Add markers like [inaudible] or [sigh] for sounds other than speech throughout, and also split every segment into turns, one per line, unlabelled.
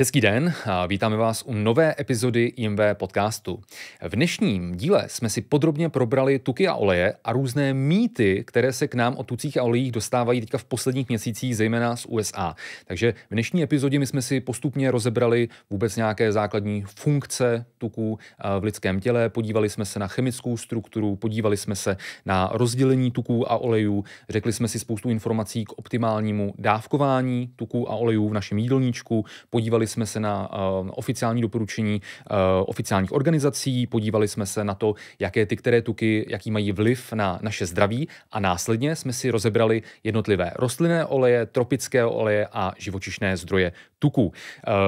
Hezký den, a vítáme vás u nové epizody IMV podcastu. V dnešním díle jsme si podrobně probrali tuky a oleje a různé mýty, které se k nám o tucích a olejích dostávají teďka v posledních měsících, zejména z USA. Takže v dnešní epizodě my jsme si postupně rozebrali vůbec nějaké základní funkce tuků eh, v lidském těle, podívali jsme se na chemickou strukturu, podívali jsme se na rozdělení tuků a olejů, řekli jsme si spoustu informací k optimálnímu dávkování tuků a olejů v našem jídelníčku, podívali jsme se na uh, oficiální doporučení uh, oficiálních organizací, podívali jsme se na to, jaké ty které tuky, jaký mají vliv na naše zdraví a následně jsme si rozebrali jednotlivé rostlinné oleje, tropické oleje a živočišné zdroje tuků. Uh,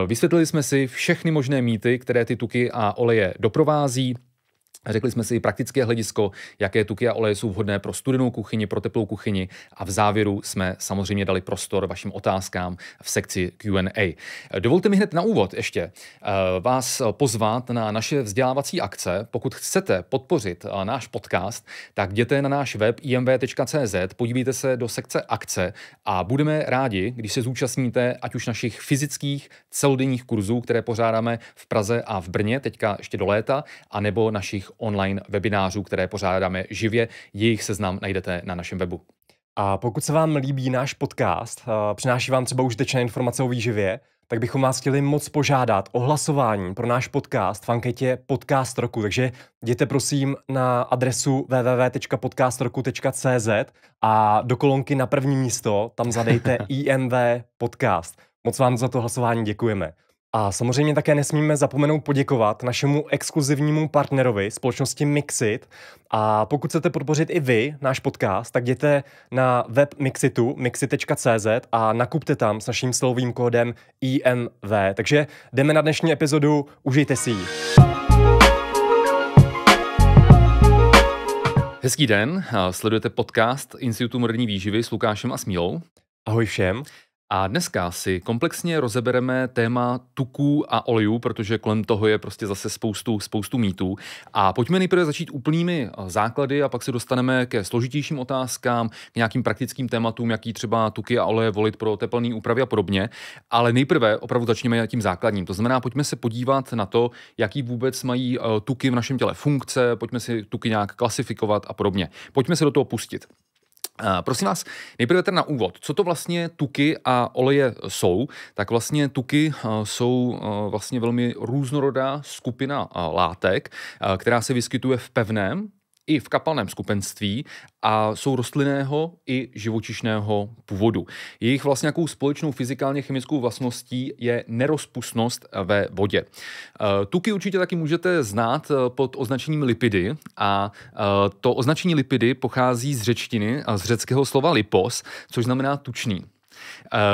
vysvětlili jsme si všechny možné mýty, které ty tuky a oleje doprovází, Řekli jsme si i praktické hledisko, jaké tuky a oleje jsou vhodné pro studenou kuchyni, pro teplou kuchyni a v závěru jsme samozřejmě dali prostor vašim otázkám v sekci Q&A. Dovolte mi hned na úvod ještě eh, vás pozvat na naše vzdělávací akce. Pokud chcete podpořit eh, náš podcast, tak jděte na náš web imv.cz, podívejte se do sekce akce a budeme rádi, když se zúčastníte ať už našich fyzických celodenních kurzů, které pořádáme v Praze a v Brně, teďka ještě do léta, anebo našich
online webinářů, které pořádáme živě. Jejich seznam najdete na našem webu. A pokud se vám líbí náš podcast, eh, přináší vám třeba užitečné informace o výživě, tak bychom vás chtěli moc požádat o hlasování pro náš podcast v anketě Podcast roku. Takže jděte prosím na adresu www.podcastroku.cz a do kolonky na první místo tam zadejte [laughs] IMV podcast. Moc vám za to hlasování děkujeme. A samozřejmě také nesmíme zapomenout poděkovat našemu exkluzivnímu partnerovi, společnosti Mixit. A pokud chcete podpořit i vy náš podcast, tak jděte na web Mixitu, mixit.cz a nakupte tam s naším slovým kódem IMV. Takže jdeme na dnešní epizodu, užijte si ji.
Hezký den, sledujete podcast Institutu moderní výživy s Lukášem a Smílou. Ahoj všem. A dneska si komplexně rozebereme téma tuků a olejů, protože kolem toho je prostě zase spoustu, spoustu mýtů. A pojďme nejprve začít úplnými eh, základy a pak se dostaneme ke složitějším otázkám, k nějakým praktickým tématům, jaký třeba tuky a oleje volit pro teplné úpravy a podobně. Ale nejprve opravdu začněme tím základním. To znamená, pojďme se podívat na to, jaký vůbec mají eh, tuky v našem těle funkce, pojďme si tuky nějak klasifikovat a podobně. Pojďme se do toho pustit. Prosím vás, nejprve ten na úvod. Co to vlastně tuky a oleje jsou? Tak vlastně tuky eh, jsou eh, vlastně velmi různorodá skupina eh, látek, která se vyskytuje v pevném i v kapalném skupenství a jsou rostlinného i živočišného původu. Jejich vlastně nějakou společnou fyzikálně chemickou vlastností je nerozpustnost ve vodě. E, tuky určitě taky můžete znát e, pod označením lipidy a e, to označení lipidy pochází z řečtiny, z řeckého slova lipos, což znamená tučný.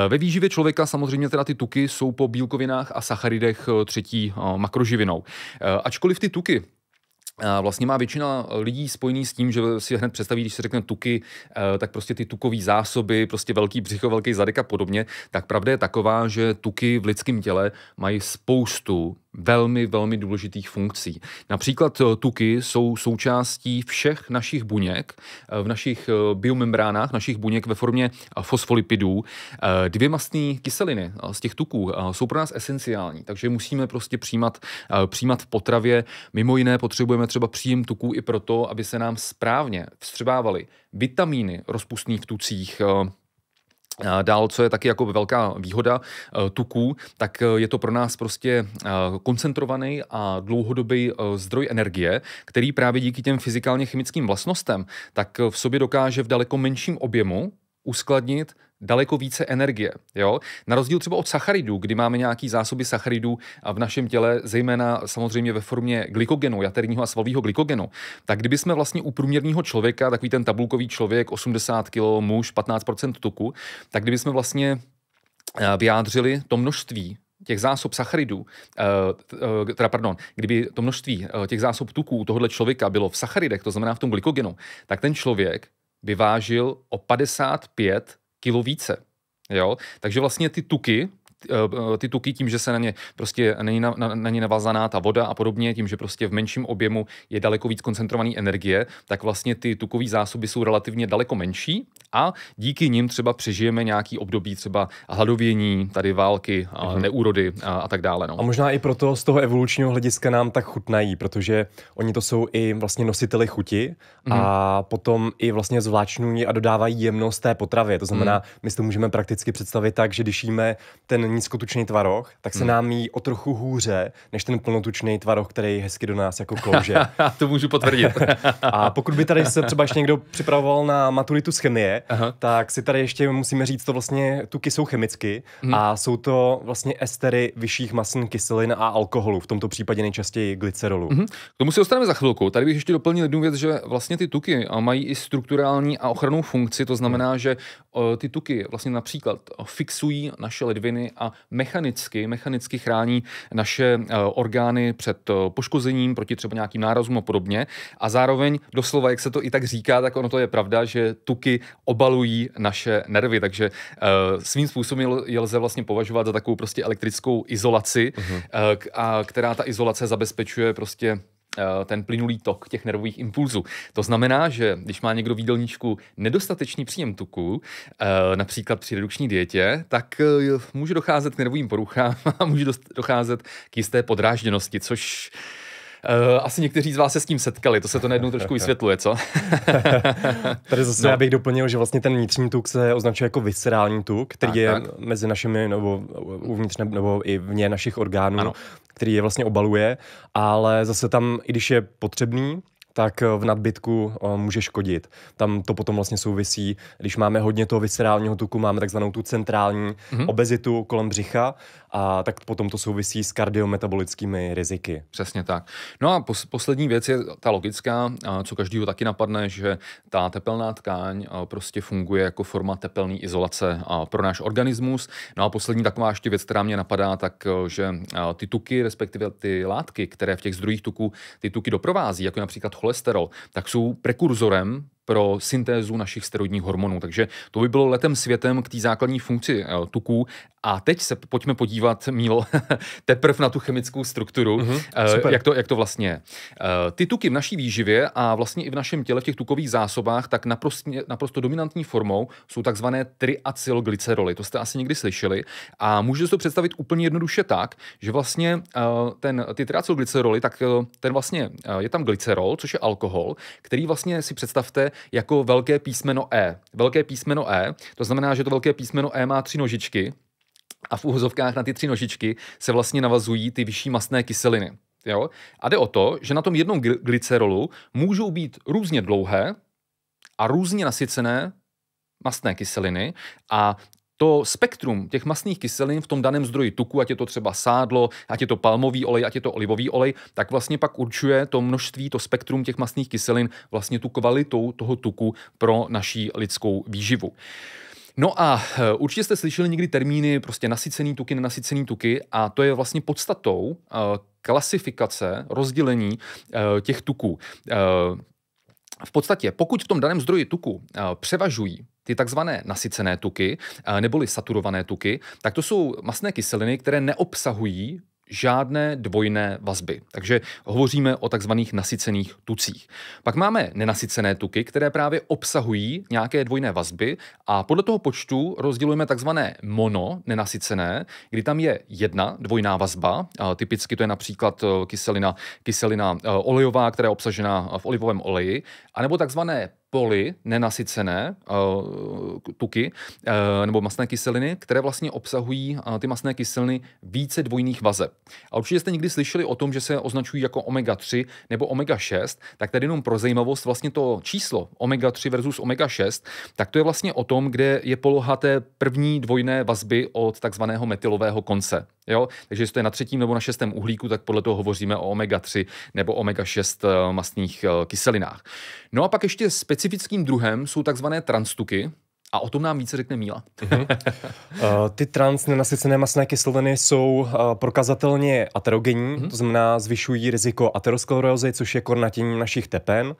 Ve výživě člověka samozřejmě teda ty tuky jsou po bílkovinách a sacharidech třetí makroživinou. Ačkoliv ty tuky vlastně má většina lidí spojený s tím, že si hned představí, když se řekne tuky, eh, tak prostě ty tukové zásoby, prostě velký břicho, velký zadek a podobně, tak pravda je taková, že tuky v lidském těle mají spoustu velmi, velmi důležitých funkcí. Například eh, tuky jsou součástí všech našich buněk eh, v našich eh, biomembránách, našich buněk ve formě fosfolipidů. Dvě mastné kyseliny z těch tuků jsou pro nás esenciální, takže musíme prostě přijímat, přijímat v potravě. Mimo jiné potřebujeme třeba příjem tuků i proto, aby se nám správně vstřebávaly vitamíny rozpustné v tucích, Dál, co je taky jako velká výhoda eh, tuků, tak eh, je to pro nás prostě eh, koncentrovaný a dlouhodobý zdroj energie, který právě díky těm fyzikálně chemickým vlastnostem tak v sobě dokáže v daleko menším objemu uskladnit daleko více energie. Jo? Na rozdíl třeba od sacharidů, kdy máme nějaký zásoby sacharidů v našem těle, zejména samozřejmě ve formě glykogenu, jaterního a svalového glykogenu, tak kdyby jsme vlastně u průměrného člověka, takový ten tabulkový člověk, 80 kg, muž, 15% tuku, tak kdyby jsme vlastně eh, vyjádřili to množství těch zásob sacharidů, eh, eh, teda pardon, kdyby to množství těch zásob tuků tohohle člověka bylo v sacharidech, to znamená v tom glykogenu, tak ten člověk by vážil o 55 kilo více. Jo? Takže vlastně ty tuky Eh, eh, ty tuky tím, že se na ně prostě není na, na, na ně navazaná ta voda a podobně, tím, že prostě v menším objemu je daleko víc koncentrovaný energie, tak vlastně ty tukové zásoby jsou relativně daleko menší a díky nim třeba přežijeme nějaký období třeba hladovění, tady války, a mhm. neúrody a, a tak dále. No. A
možná i proto z toho evolučního hlediska nám tak chutnají, protože oni to jsou i vlastně nositeli chuti mm a mhm. potom i vlastně zvláčnují a dodávají jemnost té potravy. To znamená, mm my si to můžeme prakticky představit tak, že když jíme ten nízkotučný tvaroh, tak se hmm. nám jí o trochu hůře, než ten plnotučný tvaroh, který hezky do nás jako klouže. [laughs] to můžu
potvrdit. [laughs] a pokud by tady se třeba ještě
někdo připravoval na maturitu z chemie, Aha. tak si tady ještě musíme říct, to vlastně tuky jsou chemicky hmm. a jsou to vlastně estery vyšších masných kyselin a alkoholu, v tomto případě nejčastěji glycerolu. Hmm. K tomu se dostaneme za chvilku.
Tady bych ještě doplnil jednu věc, že vlastně ty tuky mají i strukturální a ochranou funkci, to znamená, hmm. že ty tuky vlastně například fixují naše ledviny a mechanicky, mechanicky chrání naše e, orgány před e, poškozením, proti třeba nějakým nárazům a podobně. A zároveň doslova, jak se to i tak říká, tak ono to je pravda, že tuky obalují naše nervy, takže e, svým způsobem je lze vlastně považovat za takovou prostě elektrickou izolaci, uh-huh. a která ta izolace zabezpečuje prostě Eh, ten plynulý tok těch nervových impulzů. To znamená, že když má někdo v jídelníčku nedostatečný příjem tuku, eh, například při redukční dietě, tak eh, může docházet k nervovým poruchám [laughs] a může docházet k jisté podrážděnosti, což Eh, asi někteří z vás se s tím setkali, to se to najednou trošku vysvětluje, co? [laughs] Tady zase no. já bych
doplnil, že vlastně ten vnitřní tuk se označuje jako viscerální tuk, který tak, je tak. mezi našimi nebo uvnitř nebo i vně našich orgánů, ano. který je vlastně obaluje, ale zase tam, i když je potřebný, tak eh, v nadbytku eh, může škodit. Tam to potom vlastně souvisí, když máme hodně toho viscerálního tuku, máme takzvanou tu centrální mm-hmm. obezitu kolem břicha a tak potom to souvisí s kardiometabolickými riziky. Přesně tak. No a pos- poslední věc je
ta logická, co každýho taky napadne, že ta tepelná tkáň prostě funguje jako forma tepelné izolace pro náš organismus. No a poslední taková ještě věc, která mě napadá, tak e, že ty tuky, respektive ty látky, které v těch zdrojích tuků ty tuky doprovází, jako například cholesterol, tak jsou prekurzorem pro syntézu našich steroidních hormonů. Takže to by bylo letem světem k té základní funkci eh, tuků. A teď se pojďme podívat, Mílo, [laughs] teprve na tu chemickou strukturu, mm-hmm, jak, to, jak to vlastně je. Eh, ty tuky v naší výživě a vlastně i v našem těle v těch tukových zásobách, tak naprosto, naprosto dominantní formou jsou takzvané triacylglyceroly. To jste asi někdy slyšeli. A můžete to představit úplně jednoduše tak, že vlastně ten, ty triacylglyceroly, tak ten vlastně je tam glycerol, což je alkohol, který vlastně si představte, jako velké písmeno E. Velké písmeno E, to znamená, že to velké písmeno E má tři nožičky a v úhozovkách na ty tři nožičky se vlastně navazují ty vyšší masné kyseliny. Jo? A jde o to, že na tom jednom glycerolu můžou být různě dlouhé a různě nasycené mastné kyseliny a to spektrum těch masných kyselin v tom daném zdroji tuku, ať je to třeba sádlo, ať je to palmový olej, ať je to olivový olej, tak vlastně pak určuje to množství, to spektrum těch masných kyselin vlastně tu kvalitou toho tuku pro naší lidskou výživu. No a eh, určitě jste slyšeli někdy termíny prostě nasycený tuky, nenasycený tuky a to je vlastně podstatou eh, klasifikace, rozdělení eh, těch tuků v podstatě, pokud v tom daném zdroji tuku eh, převažují ty takzvané nasycené tuky, eh, neboli saturované tuky, tak to jsou masné kyseliny, které neobsahují žádné dvojné vazby. Takže hovoříme o takzvaných nasycených tucích. Pak máme nenasycené tuky, které právě obsahují nějaké dvojné vazby a podle toho počtu rozdělujeme takzvané mono nenasycené, kdy tam je jedna dvojná vazba, typicky to je například eh, kyselina, kyselina eh, olejová, která je obsažena v olivovém oleji, anebo takzvané poli nenasycené eh, tuky eh, nebo masné kyseliny, které vlastně obsahují eh, ty masné kyseliny více dvojných vazeb. A určitě jste někdy slyšeli o tom, že se označují jako omega-3 nebo omega-6, tak tady jenom pro zajímavost vlastně to číslo omega-3 versus omega-6, tak to je vlastně o tom, kde je poloha té první dvojné vazby od takzvaného metylového konce. Jo? Takže jestli to je na třetím nebo na šestém uhlíku, tak podle toho hovoříme o omega-3 nebo omega-6 eh, mastných eh, kyselinách. No a pak ještě specifickým druhem jsou takzvané transtuky, a o tom nám více řekne Míla. uh,
[laughs] ty trans nenasycené masné kyseliny jsou uh, prokazatelně aterogenní, uh-huh. to znamená zvyšují riziko aterosklerózy, což je kornatění našich tepen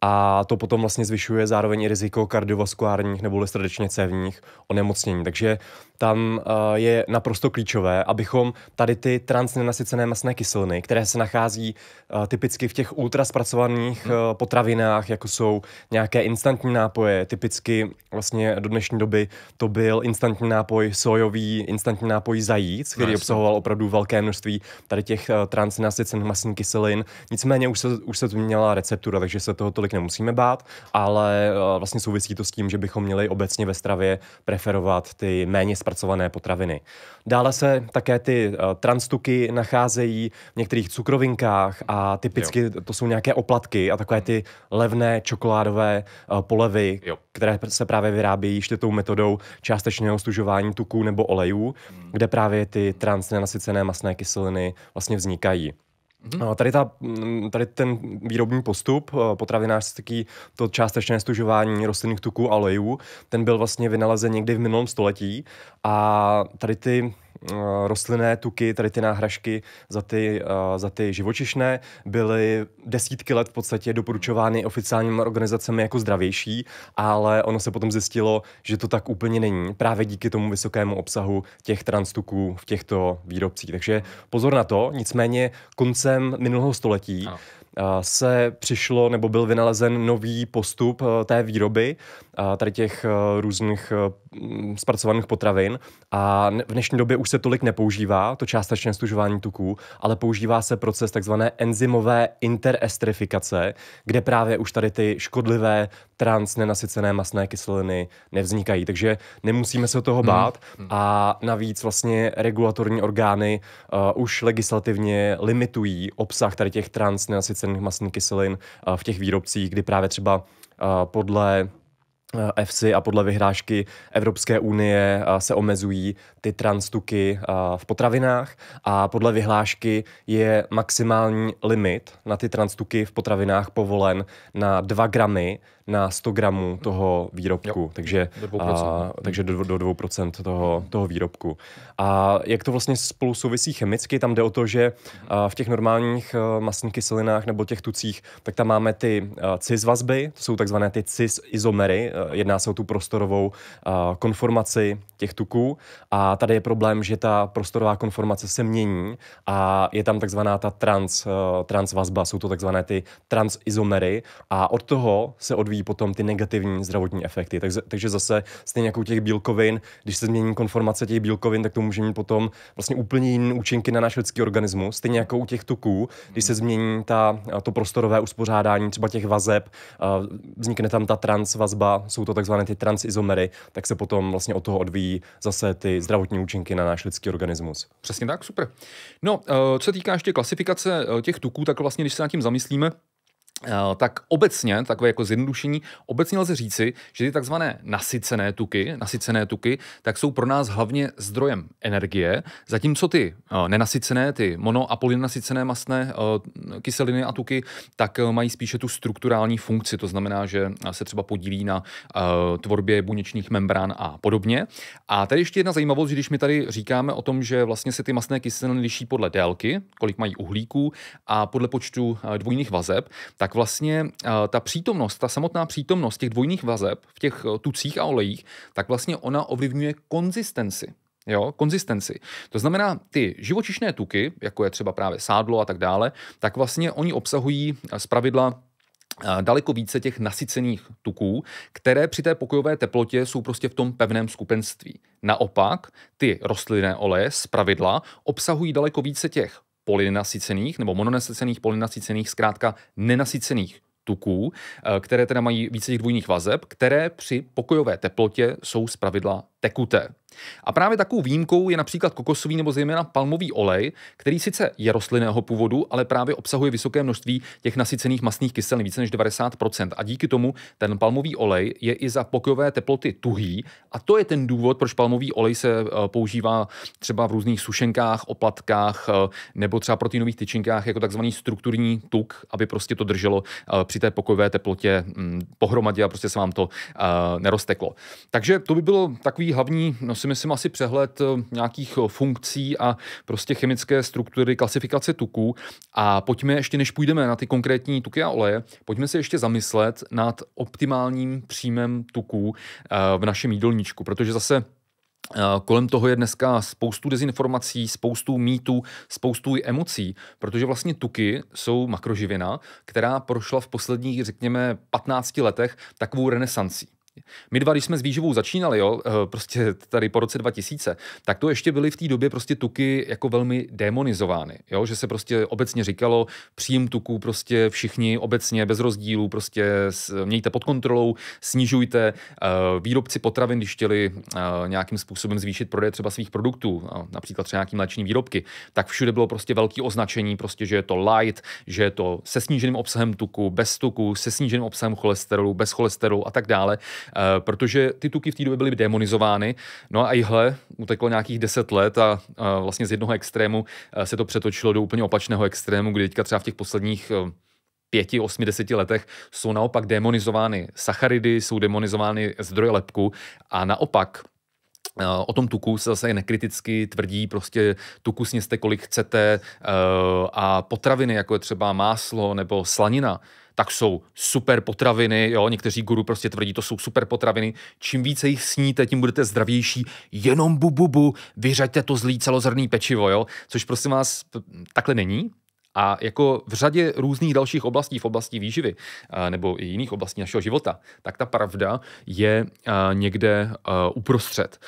a to potom vlastně zvyšuje zároveň i riziko kardiovaskulárních nebo srdečně cévních onemocnění. Takže tam eh, je naprosto klíčové, abychom tady ty transnenasycené masné kyseliny, které se nachází eh, typicky v těch ultraspracovaných hmm. Eh, potravinách, jako jsou nějaké instantní nápoje, typicky vlastně do dnešní doby to byl instantní nápoj sojový, instantní nápoj zajíc, který no, obsahoval opravdu velké množství tady těch transnenasycených masných kyselin. Nicméně už se, už se měla receptura, takže se toho tolik nemusíme bát, ale vlastně souvisí to s tím, že bychom měli obecně ve stravě preferovat ty méně zpracované potraviny. Dále se také ty eh, transtuky nacházejí v některých cukrovinkách a typicky jo. to jsou nějaké oplatky a takové ty levné čokoládové eh, polevy, jo. které se právě vyrábějí ještě tou metodou částečného stužování tuků nebo olejů, hmm. kde právě ty transnenasycené masné kyseliny vlastně vznikají. Mhm. No, tady, ta, mm, tady ten výrobní postup eh, potravinářský, to částečné stužování rostlinných tuků a olejů, ten byl vlastně vynalezen někdy v minulém století a tady ty Eh, rostlinné tuky, tady ty náhražky za ty, eh, za ty živočišné, byly desítky let v podstatě doporučovány oficiálními organizacemi jako zdravější, ale ono se potom zjistilo, že to tak úplně není, právě díky tomu vysokému obsahu těch transtuků v těchto výrobcích. Takže pozor na to, nicméně koncem minulého století ano se přišlo nebo byl vynalezen nový postup eh, té výroby tady těch eh, různých eh, mm, zpracovaných potravin a v dnešní době už se tolik nepoužívá to částečné stužování tuků, ale používá se proces takzvané enzymové interestrifikace, kde právě už tady ty škodlivé trans nenasycené masné kyseliny nevznikají. Takže nemusíme se toho hmm. bát hmm. a navíc vlastně regulatorní orgány uh, už legislativně limitují obsah tady těch trans nenasycených masných kyselin uh, v těch výrobcích, kdy právě třeba uh, podle Eh, FC a podle vyhlášky Evropské unie eh, se omezují ty transtuky eh, v potravinách a podle vyhlášky je maximální limit na ty transtuky v potravinách povolen na 2 gramy na 100 gramů toho výrobku, jo, takže, do a, takže do, do 2% toho, toho výrobku. A jak to vlastně spolu souvisí chemicky, tam jde o to, že v těch normálních masných kyselinách nebo těch tucích, tak tam máme ty cis vazby, to jsou takzvané ty cis izomery, Eh, jedná se o tu prostorovou eh, konformaci těch tuků a tady je problém, že ta prostorová konformace se mění a je tam takzvaná ta trans, eh, transvazba, jsou to takzvané ty transizomery a od toho se odvíjí potom ty negativní zdravotní efekty. Takže, takže zase stejně jako u těch bílkovin, když se změní konformace těch bílkovin, tak to může mít potom vlastně úplně jiné účinky na náš lidský organismus, stejně jako u těch tuků, když se změní ta, to prostorové uspořádání třeba těch vazeb, vznikne tam ta transvazba, jsou to takzvané ty transizomery, tak se potom vlastně od toho odvíjí zase ty zdravotní účinky na náš lidský organismus. Přesně tak, super. No, eh, co se týká ještě klasifikace eh, těch tuků, tak vlastně, když se nad tím zamyslíme, Eh,
tak obecně, takové jako zjednodušení, obecně lze říci, že ty takzvané nasycené tuky, nasycené tuky, tak jsou pro nás hlavně zdrojem energie, zatímco ty eh, nenasycené, ty mono- a polynasycené masné eh, kyseliny a tuky, tak mají spíše tu strukturální funkci, to znamená, že se třeba podílí na tvorbě buněčných membrán a podobně. A tady ještě jedna zajímavost, že když my tady říkáme o tom, že vlastně se ty masné kyseliny liší podle délky, kolik mají uhlíků a podle počtu dvojných vazeb, tak tak vlastně eh, ta přítomnost, ta samotná přítomnost těch dvojných vazeb v těch eh, tucích a olejích, tak vlastně ona ovlivňuje konzistenci Jo, konzistenci. To znamená, ty živočišné tuky, jako je třeba právě sádlo a tak dále, tak vlastně oni obsahují eh, z pravidla daleko více těch nasycených tuků, které při té pokojové teplotě jsou prostě v tom pevném skupenství. Naopak, ty rostlinné oleje z pravidla obsahují daleko více těch polynasycených nebo mononasycených polynasycených zkrátka nenasycených tuků, eh, které teda mají více těch dvojných vazeb, které při pokojové teplotě jsou zpravidla tekuté. A právě takovou výjimkou je například kokosový nebo zejména palmový olej, který sice je rostlinného původu, ale právě obsahuje vysoké množství těch nasycených masných kyselin, více než 90%. A díky tomu ten palmový olej je i za pokojové teploty tuhý. A to je ten důvod, proč palmový olej se eh, používá třeba v různých sušenkách, oplatkách eh, nebo třeba proteinových tyčinkách jako takzvaný strukturní tuk, aby prostě to drželo eh, při té pokojové teplotě mm, pohromadě a prostě se vám to nerozteklo. Takže to by bylo takový takový hlavní, no si myslím, asi přehled eh, nějakých eh, funkcí a prostě chemické struktury, klasifikace tuků. A pojďme ještě, než půjdeme na ty konkrétní tuky a oleje, pojďme se ještě zamyslet nad optimálním příjmem tuků eh, v našem jídelníčku, protože zase Kolem toho je dneska spoustu dezinformací, spoustu mýtů, spoustu i emocí, protože vlastně tuky jsou makroživina, která prošla v posledních, řekněme, 15 letech takovou renesancí. Prostě. My dva, když jsme s výživou začínali, jo, eh, prostě tady po roce 2000, tak to ještě byly v té době prostě tuky jako velmi demonizovány, jo, že se prostě obecně říkalo příjem tuků prostě všichni obecně bez rozdílu prostě mějte pod kontrolou, snižujte. Eh, výrobci potravin, když chtěli eh, nějakým způsobem zvýšit prodej třeba svých produktů, například třeba nějaký mléční výrobky, tak všude bylo prostě velký označení, prostě, že je to light, že je to se sníženým obsahem tuku, bez tuku, se sníženým obsahem cholesterolu, bez cholesterolu a tak dále. Eh, protože ty tuky v té době byly demonizovány. No a ihle uteklo nějakých deset let a eh, vlastně z jednoho extrému eh, se to přetočilo do úplně opačného extrému, kdy teďka třeba v těch posledních pěti, osmi, deseti letech jsou naopak demonizovány sacharidy, jsou demonizovány zdroje lepku a naopak O tom tuku se zase nekriticky tvrdí, prostě tuku sněste kolik chcete a potraviny, jako je třeba máslo nebo slanina, tak jsou super potraviny, jo, někteří guru prostě tvrdí, to jsou super potraviny, čím více jich sníte, tím budete zdravější, jenom bu, bu, bu, vyřaďte to zlý celozrný pečivo, jo, což prosím vás, takhle není, a jako v řadě různých dalších oblastí, v oblasti výživy eh, nebo i jiných oblastí našeho života, tak ta pravda je eh, někde eh, uprostřed.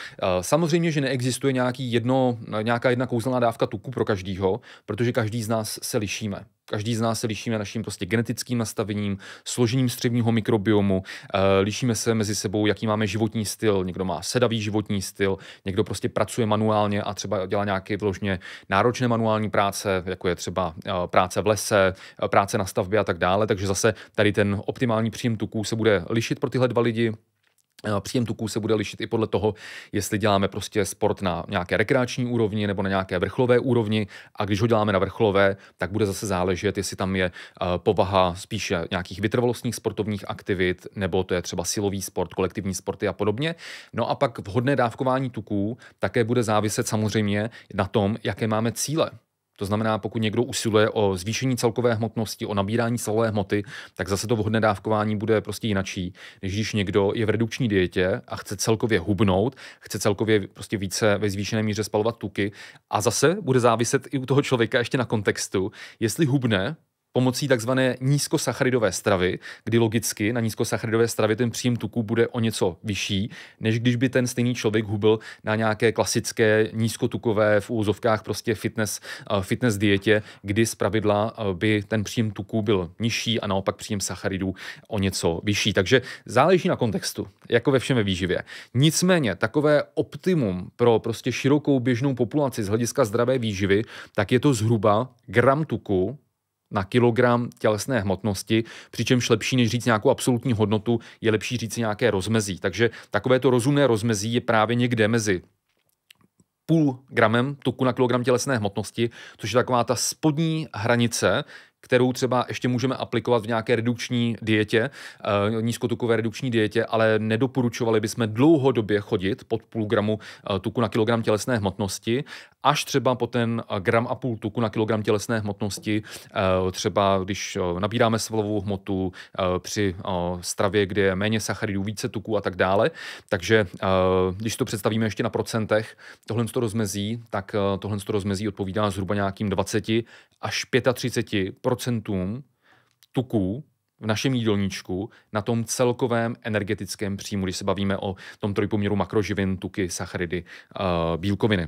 Samozřejmě, že neexistuje nějaký jedno, nějaká jedna kouzelná dávka tuku pro každýho, protože každý z nás se lišíme. Každý z nás se lišíme naším prostě genetickým nastavením, složením střevního mikrobiomu, eh, lišíme se mezi sebou, jaký máme životní styl. Někdo má sedavý životní styl, někdo prostě pracuje manuálně a třeba dělá nějaké vložně náročné manuální práce, jako je třeba eh, práce v lese, eh, práce na stavbě a tak dále. Takže zase tady ten optimální příjem tuků se bude lišit pro tyhle dva lidi, Eh, příjem tuků se bude lišit i podle toho, jestli děláme prostě sport na nějaké rekreační úrovni nebo na nějaké vrcholové úrovni. A když ho děláme na vrcholové, tak bude zase záležet, jestli tam je eh, povaha spíše nějakých vytrvalostních sportovních aktivit, nebo to je třeba silový sport, kolektivní sporty a podobně. No a pak vhodné dávkování tuků také bude záviset samozřejmě na tom, jaké máme cíle. To znamená, pokud někdo usiluje o zvýšení celkové hmotnosti, o nabírání celé hmoty, tak zase to vhodné dávkování bude prostě jinačí, než když někdo je v redukční dietě a chce celkově hubnout, chce celkově prostě více ve zvýšené míře spalovat tuky a zase bude záviset i u toho člověka ještě na kontextu, jestli hubne, pomocí takzvané nízkosacharidové stravy, kdy logicky na nízkosacharidové stravě ten příjem tuků bude o něco vyšší, než když by ten stejný člověk hubil na nějaké klasické nízkotukové v úzovkách prostě fitness, eh, fitness dietě, kdy z pravidla eh, by ten příjem tuků byl nižší a naopak příjem sacharidů o něco vyšší. Takže záleží na kontextu, jako ve všem ve výživě. Nicméně takové optimum pro prostě širokou běžnou populaci z hlediska zdravé výživy, tak je to zhruba gram tuku na kilogram tělesné hmotnosti, přičemž lepší než říct nějakou absolutní hodnotu, je lepší říct nějaké rozmezí. Takže takovéto rozumné rozmezí je právě někde mezi půl gramem tuku na kilogram tělesné hmotnosti, což je taková ta spodní hranice, kterou třeba ještě můžeme aplikovat v nějaké redukční dietě, eh, nízkotukové redukční dietě, ale nedoporučovali bychom dlouhodobě chodit pod půl gramu eh, tuku na kilogram tělesné hmotnosti, až třeba po ten eh, gram a půl tuku na kilogram tělesné hmotnosti, třeba když nabíráme svalovou hmotu při stravě, kde je méně sacharidů, více tuku a tak dále. Takže když to představíme ještě na procentech, tohle to rozmezí, tak tohle to rozmezí odpovídá zhruba nějakým 20 až 35 procentům tuků v našem jídelníčku na tom celkovém energetickém příjmu, když se bavíme o tom trojpoměru makroživin, tuky, sacharidy, eh, bílkoviny.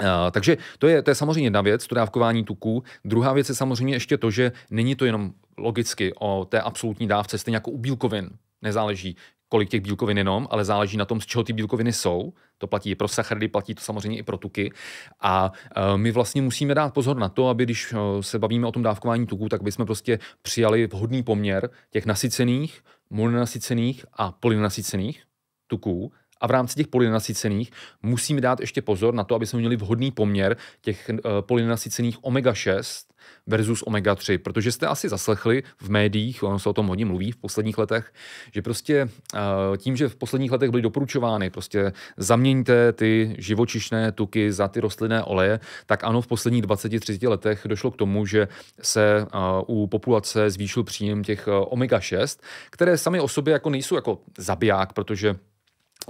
Eh, takže to je, to je samozřejmě jedna věc, to dávkování tuků. Druhá věc je samozřejmě ještě to, že není to jenom logicky o té absolutní dávce, stejně jako u bílkovin. Nezáleží, kolik těch bílkovin jenom, ale záleží na tom, z čeho ty bílkoviny jsou. To platí i pro sacharidy, platí to samozřejmě i pro tuky. A e, my vlastně musíme dát pozor na to, aby když e, se bavíme o tom dávkování tuků, tak bychom prostě přijali vhodný poměr těch nasycených, mononasycených a polynasycených tuků a v rámci těch polynasycených musíme dát ještě pozor na to, aby jsme měli vhodný poměr těch e, polynasycených omega-6 versus omega-3, protože jste asi zaslechli v médiích, ono se o tom hodně mluví v posledních letech, že prostě eh, tím, že v posledních letech byly doporučovány, prostě zaměňte ty živočišné tuky za ty rostlinné oleje, tak ano, v posledních 20-30 letech došlo k tomu, že se eh, u populace zvýšil příjem těch eh, omega-6, které sami o sobě jako nejsou jako zabiják, protože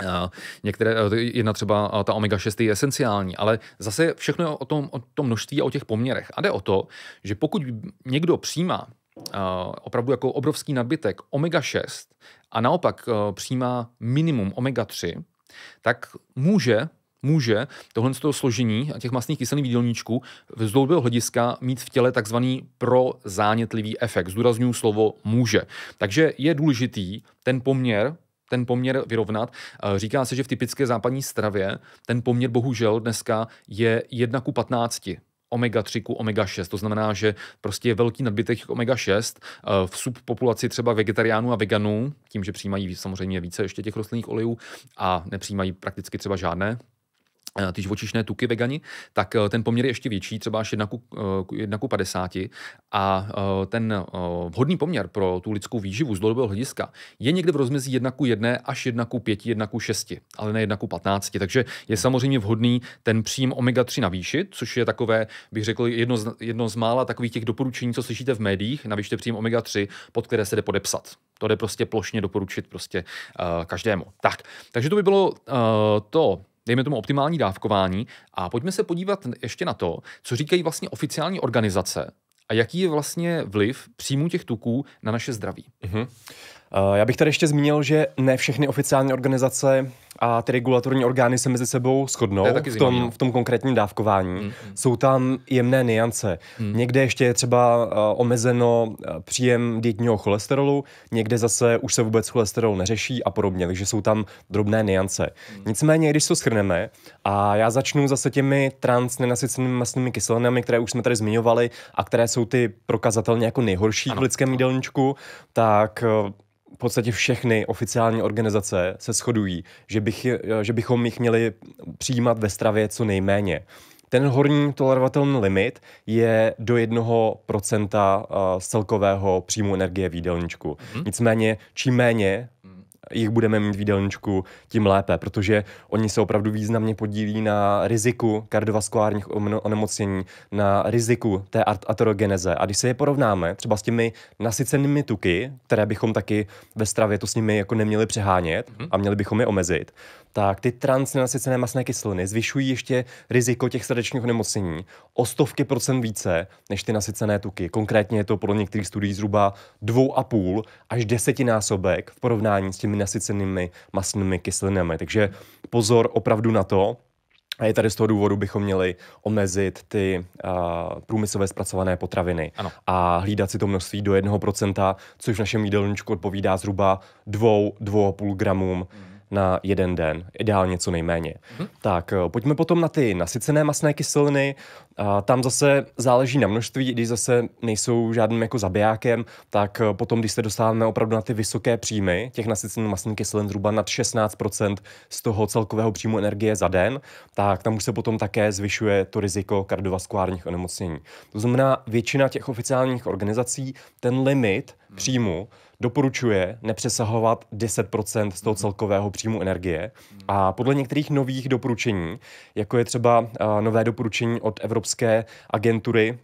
Eh, některé, eh, jedna třeba eh, ta omega-6 je esenciální, ale zase všechno je o tom, o tom množství a o těch poměrech. A jde o to, že pokud někdo přijímá opravdu jako obrovský nadbytek omega-6 a naopak přijímá minimum omega-3, tak může může tohle z toho složení a těch masných kyselných výdělníčků z dlouhodobého hlediska mít v těle takzvaný prozánětlivý efekt. Zdůraznuju slovo může. Takže je důležitý ten poměr ten poměr vyrovnat. Eh, říká se, že v typické západní stravě ten poměr bohužel dneska je 1 ku 15 omega 3 ku omega 6. To znamená, že prostě je velký nadbytek omega 6 eh, v subpopulaci třeba vegetariánů a veganů, tím, že přijímají samozřejmě více ještě těch rostlinných olejů a nepřijímají prakticky třeba žádné Eh, ty živočišné tuky vegani, tak eh, ten poměr je ještě větší, třeba až 1 ku, 1 eh, ku 50. A ten vhodný poměr pro tu lidskou výživu z dlouhodobého hlediska je někde v rozmezí 1 ku 1 až 1 ku 5, 1 ku 6, ale ne 1 ku 15. Takže je samozřejmě vhodný ten příjem omega-3 navýšit, což je takové, bych řekl, jedno z, jedno z mála takových těch doporučení, co slyšíte v médiích, navýšte příjem omega-3, pod které se jde podepsat. To jde prostě plošně doporučit prostě uh, každému. Tak, takže to by bylo uh, to dejme tomu optimální dávkování. A pojďme se podívat ještě na to, co říkají vlastně oficiální organizace a jaký je vlastně vliv příjmu těch tuků na naše zdraví.
Uh-huh. Uh, já bych tady ještě zmínil, že ne všechny oficiální organizace a ty regulatorní orgány se mezi sebou shodnou to v, tom, v tom konkrétním dávkování. Hmm. Jsou tam jemné niance. Hmm. Někde ještě je třeba uh, omezeno uh, příjem dietního cholesterolu, někde zase už se vůbec cholesterol neřeší a podobně, takže jsou tam drobné niance. Hmm. Nicméně, když to schrneme, a já začnu zase těmi trans nenasycenými masnými kyselinami, které už jsme tady zmiňovali a které jsou ty prokazatelně jako nejhorší ano. v lidském jídelníčku, tak uh, v podstatě všechny oficiální organizace se shodují, že, bych, že bychom jich měli přijímat ve stravě co nejméně. Ten horní tolerovatelný limit je do 1% eh, z celkového příjmu energie v jídelníčku. Hmm. Nicméně, čím méně mm jich budeme mít v jídelníčku, tím lépe, protože oni se opravdu významně podílí na riziku kardiovaskulárních onemocnění, na riziku té aterogeneze. A když se je porovnáme třeba s těmi nasycenými tuky, které bychom taky ve stravě to s nimi jako neměli přehánět mhm. a měli bychom je omezit, tak ty transnenasycené masné kyseliny zvyšují ještě riziko těch srdečních onemocnění o stovky procent více než ty nasycené tuky. Konkrétně je to podle některých studií zhruba dvou a půl až desetinásobek v porovnání s těmi nasycenými masnými kyselinami. Takže pozor opravdu na to. A je tady z toho důvodu, bychom měli omezit ty uh, průmyslově zpracované potraviny ano. a hlídat si to množství do 1%, což v našem jídelníčku odpovídá zhruba 2-2,5 gramům. Hmm na jeden den, ideálně co nejméně. Mm-hmm. Tak eh, pojďme potom na ty nasycené masné kyseliny. A tam zase záleží na množství, když zase nejsou žádným jako zabijákem, tak eh, potom, když se dostáváme opravdu na ty vysoké příjmy těch nasycených masných kyselin zhruba nad 16% z toho celkového příjmu energie za den, tak tam už se potom také zvyšuje to riziko kardiovaskulárních onemocnění. To znamená, většina těch oficiálních organizací ten limit mhm. příjmu doporučuje nepřesahovat 10% z toho mhm. celkového příjmu energie. A podle některých nových doporučení, jako je třeba eh, nové doporučení od Evropské agentury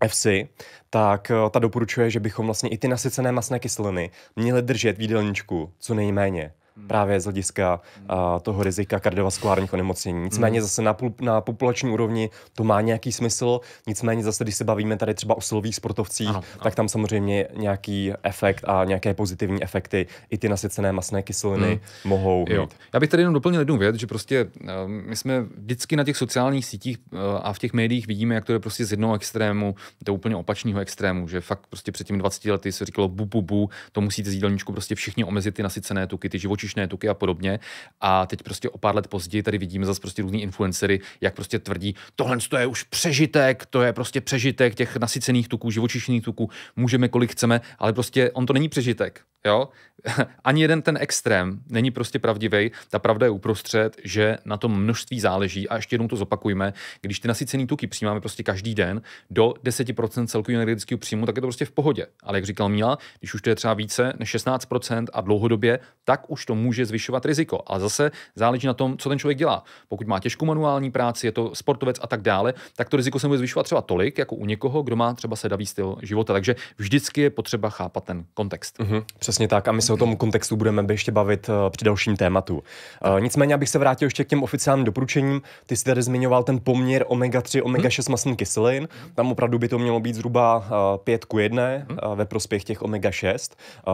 EFSI, mhm. tak eh, ta doporučuje, že bychom vlastně i ty nasycené masné kyseliny měli držet v jídelníčku co nejméně. Hmm. právě z hlediska hmm. a, toho rizika kardiovaskulárních onemocnění. Nicméně hmm. zase na, na populační úrovni to má nějaký smysl, nicméně zase, když se bavíme tady třeba o silových sportovcích, ano, ano. tak tam samozřejmě nějaký efekt a nějaké pozitivní efekty i ty nasycené masné kyseliny hmm. mohou jo. mít. Já bych tady jenom doplnil jednu
věc, že prostě eh, my jsme vždycky na těch sociálních sítích eh, a v těch médiích vidíme, jak to je prostě z jednoho extrému do úplně opačného extrému, že fakt prostě před těmi 20 lety se říkalo bu, bu, bu, to musíte z jídelníčku prostě všichni omezit ty nasycené tuky, ty živočišné živočišné tuky a podobně. A teď prostě o pár let později tady vidíme zase prostě různý influencery, jak prostě tvrdí, tohle to je už přežitek, to je prostě přežitek těch nasycených tuků, živočišných tuků, můžeme kolik chceme, ale prostě on to není přežitek. Jo? [laughs] Ani jeden ten extrém není prostě pravdivý. Ta pravda je uprostřed, že na tom množství záleží. A ještě jednou to zopakujme, když ty nasycený tuky přijímáme prostě každý den do 10% celkového energetického příjmu, tak je to prostě v pohodě. Ale jak říkal Míla, když už to je třeba více než 16% a dlouhodobě, tak už to to může zvyšovat riziko. A zase záleží na tom, co ten člověk dělá. Pokud má těžkou manuální práci, je to sportovec a tak dále, tak to riziko se může zvyšovat třeba
tolik, jako u někoho, kdo má třeba sedavý styl života. Takže vždycky je potřeba chápat ten kontext. Mm-hmm, přesně tak. A my se o tom kontextu budeme ještě bavit uh, při dalším tématu. Uh, nicméně, abych se vrátil ještě k těm oficiálním doporučením, ty jsi tady zmiňoval ten poměr omega-3, omega-6 mhm. masných kyselin. Tam opravdu by to mělo být zhruba uh, eh, 5 ku 1 uh, mhm. ve prospěch těch omega-6.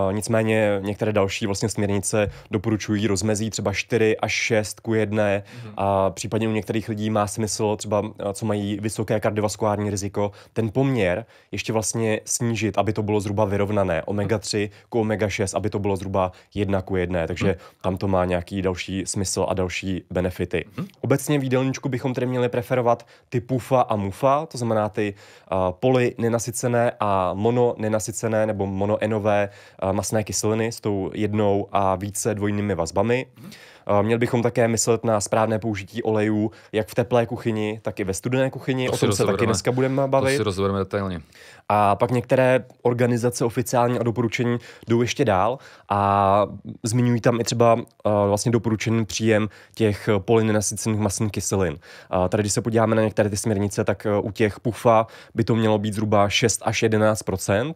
Uh, nicméně některé další vlastně směrnice doporučují rozmezí třeba 4 až 6 ku 1 mm-hmm. a případně u některých lidí má smysl třeba, co mají vysoké kardiovaskulární riziko, ten poměr ještě vlastně snížit, aby to bylo zhruba vyrovnané. Omega 3 mhm. ku omega 6, aby to bylo zhruba 1 ku 1, takže mm-hmm. tam to má nějaký další smysl a další benefity. Mm-hmm. Obecně v jídelníčku bychom tedy měli preferovat ty pufa a mufa, to znamená ty uh, poly nenasycené a mono nenasycené nebo monoenové masné kyseliny s tou jednou a více dvojnými vazbami. Mm-hmm. Měli bychom také myslet na správné použití olejů, jak v teplé kuchyni, tak i ve studené kuchyni. To o tom se taky dneska budeme bavit. To si rozbereme detailně. A pak některé organizace oficiální a doporučení jdou ještě dál a zmiňují tam i třeba uh, vlastně doporučený příjem těch polynenasycených masných kyselin. Uh, tady, když se podíváme na některé ty směrnice, tak uh, u těch pufa by to mělo být zhruba 6 až 11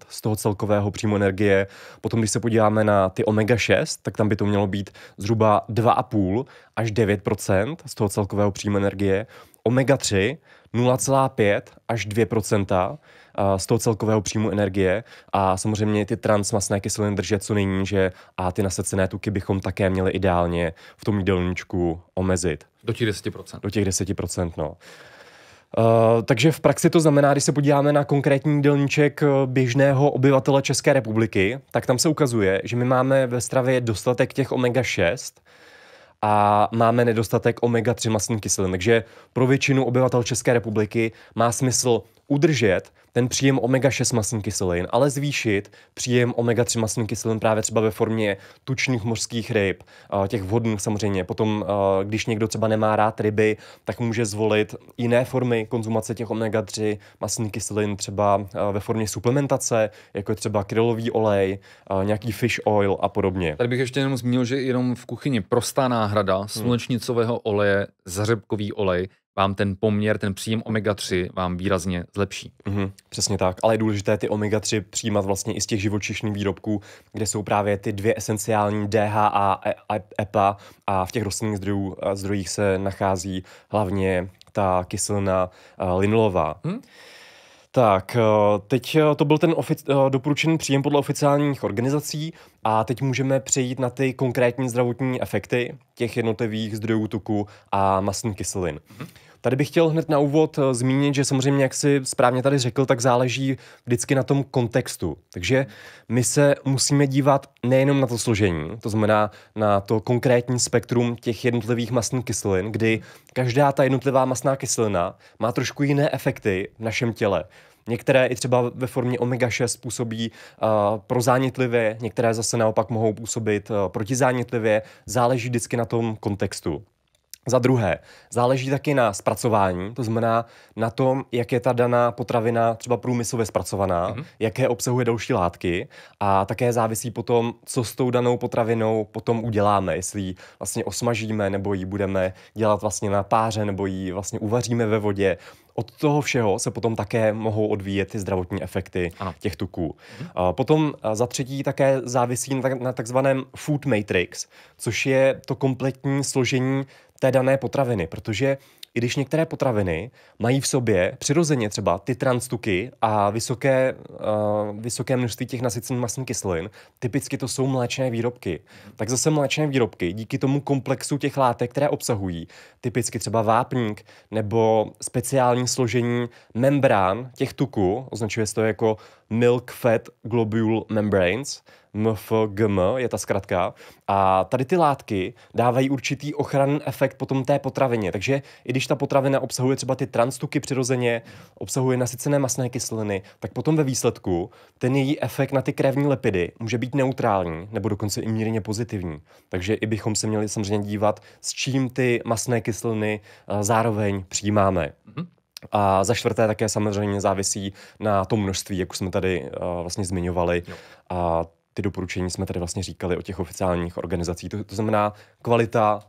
z toho celkového příjmu energie. Potom, když se podíváme na ty omega 6, tak tam by to mělo být zhruba 2 2,5 až 9 z toho celkového příjmu energie, omega-3 0,5 až 2 eh, z toho celkového příjmu energie a samozřejmě ty transmasné kyseliny držet co nejníže a ty nasycené tuky bychom také měli ideálně v tom jídelníčku omezit. Do těch 10%. Do těch 10%, no. Uh, takže v praxi to znamená, když se podíváme na konkrétní jídelníček eh, běžného obyvatele České republiky, tak tam se ukazuje, že my máme ve stravě dostatek těch omega-6, a máme nedostatek omega-3 masní kyselin. Takže pro většinu obyvatel České republiky má smysl udržet ten příjem omega-6 masní kyselin, ale zvýšit příjem omega-3 masní kyselin právě třeba ve formě tučných mořských ryb, těch vhodných samozřejmě. Potom, když někdo třeba nemá rád ryby, tak může zvolit jiné formy konzumace těch omega-3 masní kyselin, třeba ve formě suplementace, jako je třeba krylový olej, nějaký fish oil a podobně.
Tady bych ještě jenom zmínil, že jenom v kuchyni prostá náhrada hmm.
slunečnicového
oleje za řepkový olej vám ten poměr, ten příjem omega-3 vám výrazně
zlepší. Mm-hmm, přesně tak, ale je důležité ty omega-3 přijímat vlastně i z těch živočišných výrobků, kde jsou právě ty dvě esenciální DHA a EPA e, e, e a v těch rostlinných zdrojů, zdrojích se nachází hlavně ta kyselina uh, linolová. Mm? Tak, eh, teď eh, to byl ten ofic- eh, doporučený příjem podle oficiálních organizací a teď můžeme přejít na ty konkrétní zdravotní efekty těch jednotlivých zdrojů tuku a masní kyselin. Mm-hmm. Tady bych chtěl hned na úvod eh, zmínit, že samozřejmě, jak si správně tady řekl, tak záleží vždycky na tom kontextu. Takže my se musíme dívat nejenom na to složení, to znamená na to konkrétní spektrum těch jednotlivých mastných kyselin, kdy každá ta jednotlivá mastná kyselina má trošku jiné efekty v našem těle. Některé i třeba ve formě omega-6 působí uh, eh, prozánitlivě, některé zase naopak mohou působit uh, eh, protizánitlivě, záleží vždycky na tom kontextu. Za druhé, záleží taky na zpracování, to znamená na tom, jak je ta daná potravina třeba průmyslově zpracovaná, mm-hmm. jaké obsahuje další látky a také závisí potom, co s tou danou potravinou potom uděláme, jestli ji vlastně osmažíme nebo ji budeme dělat vlastně na páře nebo ji vlastně uvaříme ve vodě. Od toho všeho se potom také mohou odvíjet ty zdravotní efekty ano. těch tuků. mm Potom za třetí také závisí na takzvaném food matrix, což je to kompletní složení té dané potraviny, protože i když některé potraviny mají v sobě přirozeně třeba ty transtuky a vysoké, uh, vysoké množství těch nasycených masných kyselin, typicky to jsou mléčné výrobky, tak zase mléčné výrobky díky tomu komplexu těch látek, které obsahují, typicky třeba vápník nebo speciální složení membrán těch tuků, označuje se to jako milk fat globule membranes, MFGM je ta zkratka. A tady ty látky dávají určitý ochranný efekt potom té potravině. Takže i když ta potravina obsahuje třeba ty transtuky přirozeně, obsahuje nasycené masné kyseliny, tak potom ve výsledku ten její efekt na ty krevní lepidy může být neutrální nebo dokonce i mírně pozitivní. Takže i bychom se měli samozřejmě dívat, s čím ty masné kyseliny eh, zároveň přijímáme. Mhm. A za čtvrté také samozřejmě závisí na tom množství, jak už jsme tady uh, vlastně zmiňovali. Jo. A ty doporučení jsme tady vlastně říkali o těch oficiálních organizacích, To, to znamená kvalita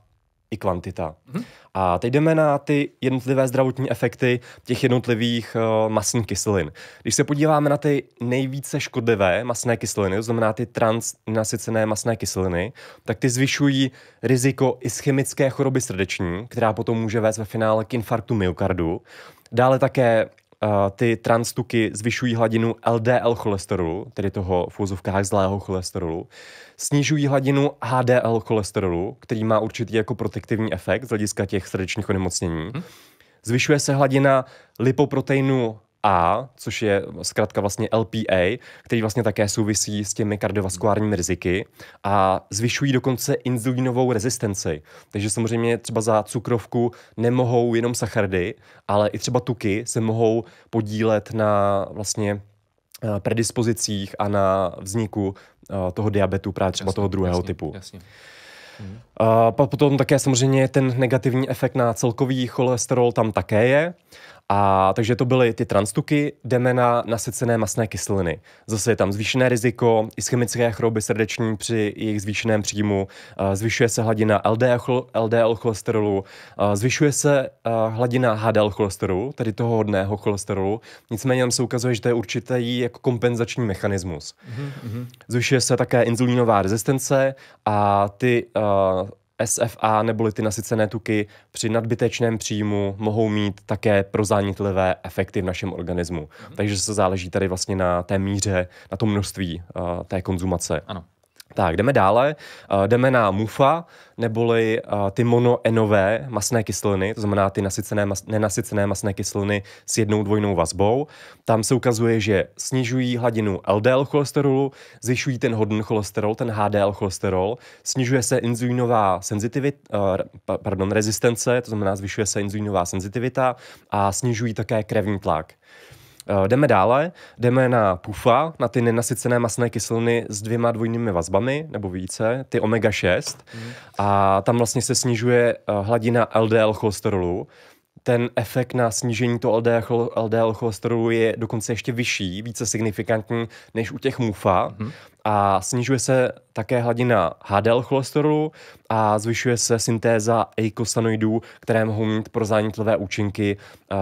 i kvantita. Mm-hmm. A teď jdeme na ty jednotlivé zdravotní efekty těch jednotlivých uh, eh, masních kyselin. Když se podíváme na ty nejvíce škodlivé masné kyseliny, to znamená ty transnasycené masné kyseliny, tak ty zvyšují riziko ischemické choroby srdeční, která potom může vést ve finále k infarktu myokardu. Dále také Eh, ty transtuky zvyšují hladinu LDL cholesterolu, tedy toho v úzovkách zlého cholesterolu, snižují hladinu HDL cholesterolu, který má určitý jako protektivní efekt z hlediska těch srdečních onemocnění. Hmm? Zvyšuje se hladina lipoproteinu a, což je zkrátka vlastně LPA, který vlastně také souvisí s těmi kardiovaskulárními riziky a zvyšují dokonce inzulínovou rezistenci. Takže samozřejmě třeba za cukrovku nemohou jenom sachardy, ale i třeba tuky se mohou podílet na vlastně eh, predispozicích a na vzniku eh, toho diabetu právě třeba jasně, toho druhého jasně, typu. Jasně. Uh, potom také samozřejmě ten negativní efekt na celkový cholesterol tam také je. A takže to byly ty transtuky, jdeme na nasycené masné kyseliny. Zase je tam zvýšené riziko, ischemické choroby srdeční při jejich zvýšeném příjmu, zvyšuje se hladina LDL, cholesterolu, zvyšuje se hladina HDL cholesterolu, tedy toho hodného cholesterolu, nicméně nám se ukazuje, že to je určitý jako kompenzační mechanismus. Mm-hmm. Zvyšuje se také inzulínová rezistence a ty SFA neboli ty nasycené tuky při nadbytečném příjmu mohou mít také prozánitlivé efekty v našem organismu. Mm-hmm. Takže se záleží tady vlastně na té míře, na tom množství uh, té konzumace. Ano. Tak, jdeme dále. Uh, jdeme na MUFA, neboli uh, eh, ty monoenové masné kyseliny, to znamená ty nasycené, mas, nenasycené masné kyseliny s jednou dvojnou vazbou. Tam se ukazuje, že snižují hladinu LDL cholesterolu, zvyšují ten hodný cholesterol, ten HDL cholesterol, snižuje se inzulinová senzitivit, uh, pardon, rezistence, to znamená zvyšuje se inzulinová senzitivita a snižují také krevní tlak. Eh, jdeme dále, jdeme na pufa, na ty nenasycené masné kyseliny s dvěma dvojními vazbami, nebo více, ty omega-6. Mm. A tam vlastně se snižuje eh, hladina LDL cholesterolu, ten efekt na snížení toho LDL, LDL cholesterolu je dokonce ještě vyšší, více signifikantní než u těch MUFA. Mm-hmm. A snižuje se také hladina HDL cholesterolu a zvyšuje se syntéza eikosanoidů, které mohou mít prozánětlivé účinky,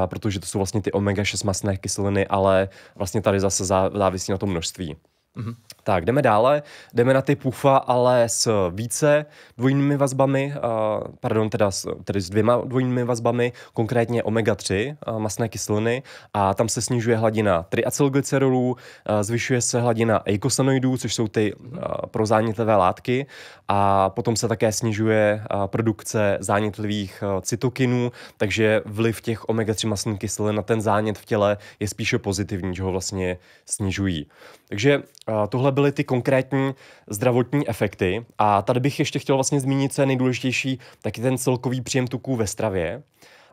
protože to jsou vlastně ty omega-6 masné kyseliny, ale vlastně tady zase závisí na tom množství. Mm-hmm. Tak, jdeme dále. Jdeme na ty pufa, ale s více dvojnými vazbami, uh, pardon, teda s, tedy s dvěma dvojnými vazbami, konkrétně omega-3 uh, eh, masné kyseliny a tam se snižuje hladina triacylglycerolů, uh, zvyšuje se hladina eikosanoidů, což jsou ty uh, prozánětlivé látky a potom se také snižuje uh, produkce zánětlivých uh, cytokinů, takže vliv těch omega-3 masných kyselin na ten zánět v těle je spíše pozitivní, že ho vlastně snižují. Takže Tohle byly ty konkrétní zdravotní efekty a tady bych ještě chtěl vlastně zmínit, co je nejdůležitější, taky ten celkový příjem tuků ve stravě.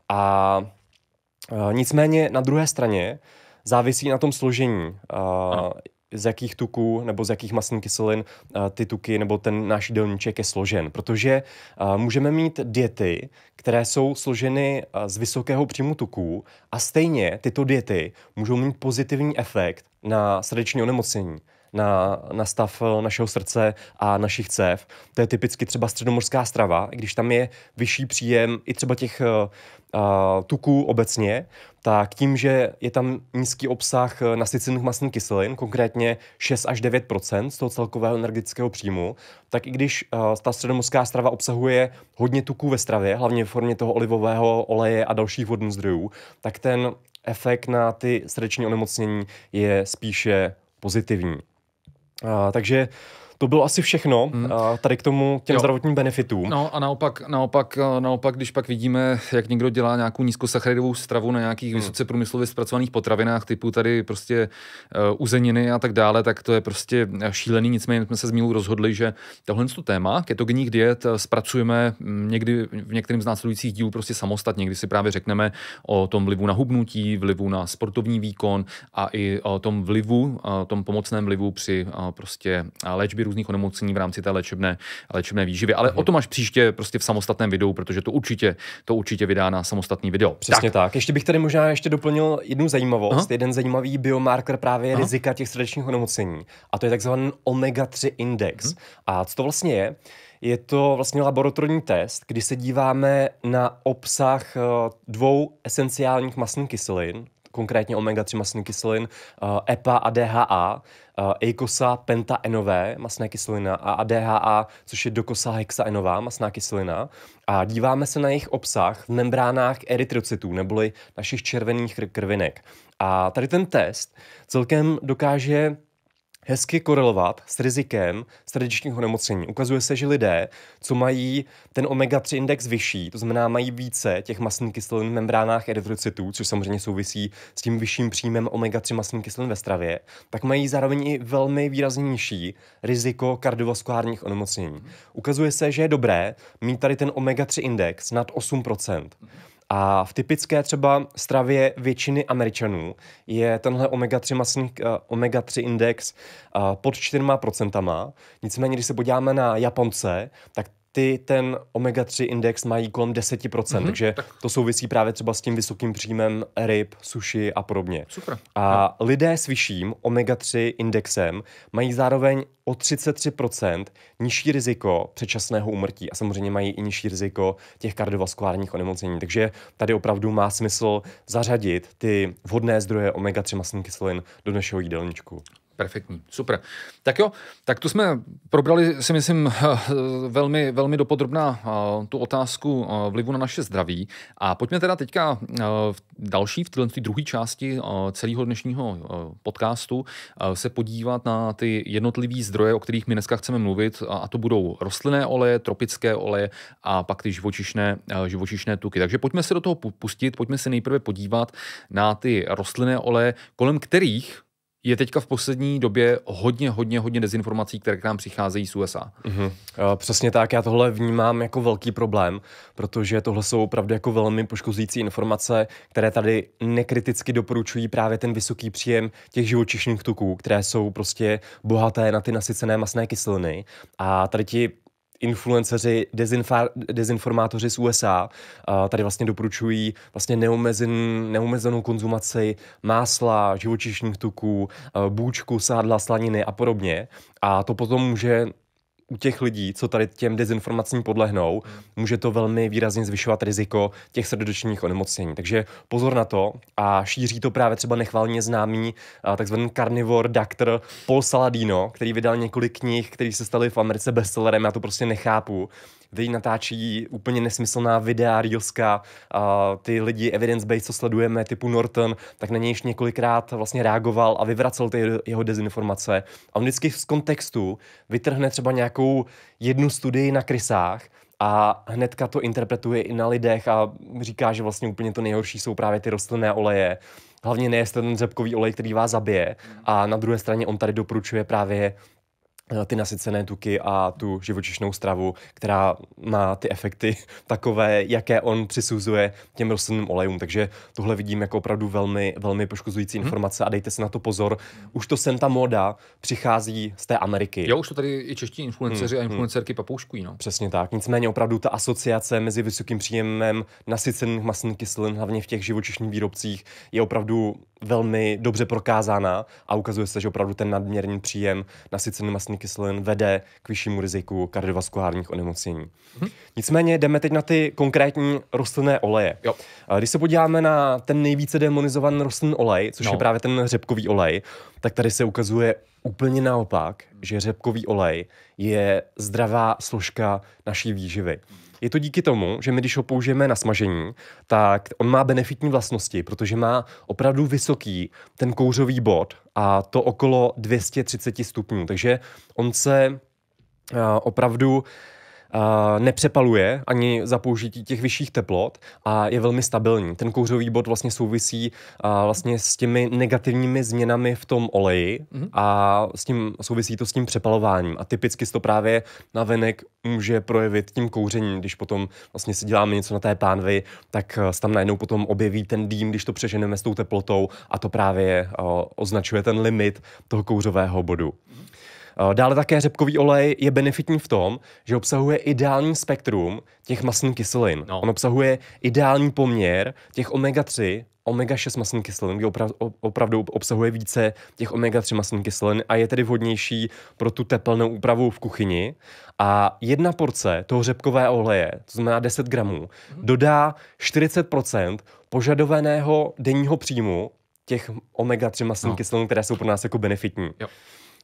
A nicméně na druhé straně závisí na tom složení, z jakých tuků nebo z jakých masných kyselin ty tuky nebo ten náš jídelníček je složen. Protože můžeme mít diety, které jsou složeny z vysokého příjmu tuků a stejně tyto diety můžou mít pozitivní efekt na srdeční onemocnění na, na stav eh, našeho srdce a našich cév. To je typicky třeba středomorská strava, když tam je vyšší příjem i třeba těch uh, tuků obecně, tak tím, že je tam nízký obsah eh, nasycených masných kyselin, konkrétně 6 až 9 z toho celkového energetického příjmu, tak i když uh, ta středomorská strava obsahuje hodně tuků ve stravě, hlavně v formě toho olivového oleje a dalších vodních zdrojů, tak ten efekt na ty srdeční onemocnění je spíše pozitivní takže to bylo asi všechno hmm. Eh, tady k tomu těm jo. zdravotním benefitům.
No a naopak, naopak, eh, naopak, když pak vidíme, jak někdo dělá nějakou nízkosacharidovou stravu na nějakých hmm. vysoce průmyslově zpracovaných potravinách, typu tady prostě uh, uzeniny a tak dále, tak to je prostě šílený. Nicméně jsme se s Mílou rozhodli, že tohle to téma ketogenních diet zpracujeme mm, někdy v některém z následujících dílů prostě samostatně, kdy si právě řekneme o tom vlivu na hubnutí, vlivu na sportovní výkon a i o tom vlivu, tom pomocném vlivu při prostě léčbě různých onemocnění v rámci té léčebné, léčebné výživy. Ale mm. o tom až příště prostě v samostatném videu, protože to určitě, to určitě vydá na samostatný video. Přesně tak. tak.
Ještě bych tady možná ještě doplnil jednu zajímavost. Aha. Jeden zajímavý biomarker právě Aha. rizika těch srdečních onemocnění. A to je takzvaný omega-3 index. Hmm. A co to vlastně je? Je to vlastně laboratorní test, kdy se díváme na obsah eh, dvou esenciálních masných kyselin, konkrétně omega-3 masné kyselin, EPA eh, e a DHA, penta eh, e pentaenové masné kyselina a DHA, což je dokosa hexaenová masná kyselina. A díváme se na jejich obsah v membránách erytrocytů, neboli našich červených krvinek. A tady ten test celkem dokáže hezky korelovat s rizikem srdečního onemocnění. Ukazuje se, že lidé, co mají ten omega-3 index vyšší, to znamená mají více těch masných kyselin v membránách erytrocytů, což samozřejmě souvisí s tím vyšším příjmem omega-3 masných kyselin ve stravě, tak mají zároveň i velmi výrazně nižší riziko kardiovaskulárních onemocnění. Ukazuje se, že je dobré mít tady ten omega-3 index nad 8%. A v typické třeba stravě většiny Američanů je tenhle omega-3, masník, eh, omega-3 index eh, pod 4%. Nicméně, když se podíváme na Japonce, tak ty ten omega-3 index mají kolem 10%, mm-hmm, takže tak. to souvisí právě třeba s tím vysokým příjmem ryb, suši a podobně. Super. A no. lidé s vyšším omega-3 indexem mají zároveň o 33% nižší riziko předčasného umrtí a samozřejmě mají i nižší riziko těch kardiovaskulárních onemocnění. Takže tady opravdu má smysl zařadit ty vhodné zdroje omega-3 masných kyselin do našeho jídelníčku. Perfektní, super. Tak jo, tak tu jsme
probrali, si myslím, eh, velmi, velmi dopodrobná eh, tu otázku eh, vlivu na naše zdraví. A pojďme teda teďka v další, v té druhé části celého dnešního podcastu se podívat na ty jednotlivé zdroje, o kterých my dneska chceme mluvit, a to budou rostlinné oleje, tropické oleje a pak ty živočišné, živočišné tuky. Takže pojďme se do toho pustit, pojďme se nejprve podívat na ty rostlinné oleje, kolem kterých je teďka v poslední době hodně, hodně, hodně dezinformací, které k nám přicházejí
z USA. Mm-hmm. Přesně tak, já tohle vnímám jako velký problém, protože tohle jsou opravdu jako velmi poškozující informace, které tady nekriticky doporučují právě ten vysoký příjem těch živočišných tuků, které jsou prostě bohaté na ty nasycené masné kyseliny. A tady ti influenceři, dezinformátoři z USA tady vlastně doporučují vlastně neomezen, neomezenou konzumaci másla, živočišních tuků, bůčku, sádla, slaniny a podobně. A to potom může u těch lidí, co tady těm dezinformacím podlehnou, může to velmi výrazně zvyšovat riziko těch srdečních onemocnění. Takže pozor na to a šíří to právě třeba nechválně známý eh, takzvaný karnivor doctor Paul Saladino, který vydal několik knih, které se staly v Americe bestsellerem, já to prostě nechápu kdy natáčí úplně nesmyslná videa, reelska. A ty lidi evidence-based, co sledujeme, typu Norton, tak na něj již několikrát vlastně reagoval a vyvracel ty jeho dezinformace. A on vždycky z kontextu vytrhne třeba nějakou jednu studii na krysách, a hnedka to interpretuje i na lidech a říká, že vlastně úplně to nejhorší jsou právě ty rostlinné oleje. Hlavně nejeste ten řepkový olej, který vás zabije. A na druhé straně on tady doporučuje právě Eh, ty nasycené tuky a tu živočišnou stravu, která má ty efekty [laughs] takové, jaké on přisuzuje těm rostlinným olejům. Takže tohle vidím jako opravdu velmi, velmi poškozující hmm. informace a dejte si na to pozor. Už to sem ta moda přichází z té Ameriky. Jo, už to tady i čeští influenceři hmm. a hmm. influencerky hmm. papouškují. No. Přesně tak. Nicméně opravdu ta asociace mezi vysokým příjemem nasycených masných kyselin, hlavně v těch živočišných výrobcích, je opravdu velmi dobře prokázána a ukazuje se, že opravdu ten nadměrný příjem nasycený masný kyselin vede k vyššímu riziku kardiovaskulárních onemocnění. Hmm. Nicméně jdeme teď na ty konkrétní rostlinné oleje. Jo. Když se podíváme na ten nejvíce demonizovaný rostlinný olej, což no. je právě ten řepkový olej, tak tady se ukazuje úplně naopak, že řepkový olej je zdravá složka naší výživy. Je to díky tomu, že my, když ho použijeme na smažení, tak on má benefitní vlastnosti, protože má opravdu vysoký ten kouřový bod a to okolo 230 stupňů. Takže on se eh, opravdu nepřepaluje ani za použití těch vyšších teplot a je velmi stabilní. Ten kouřový bod vlastně souvisí vlastně s těmi negativními změnami v tom oleji mhm. a s tím souvisí to s tím přepalováním. A typicky se to právě na venek může projevit tím kouřením, když potom vlastně si děláme něco na té pánvi, tak e, se tam najednou potom objeví ten dým, když to přeženeme s tou teplotou a to právě e, označuje ten limit toho kouřového bodu. Eh, dále také řepkový olej je benefitní v tom, že obsahuje ideální spektrum těch masných kyselin. No. On obsahuje ideální poměr těch omega-3 omega-6 masných kyselin, kdy opravdu, opravdu obsahuje více těch omega-3 masných kyselin a je tedy vhodnější pro tu tepelnou úpravu v kuchyni. A jedna porce toho řepkové oleje, to znamená 10 gramů, mhm. dodá 40% požadovaného denního příjmu těch omega-3 masných no. kyselin, které jsou pro nás jako benefitní. Jo.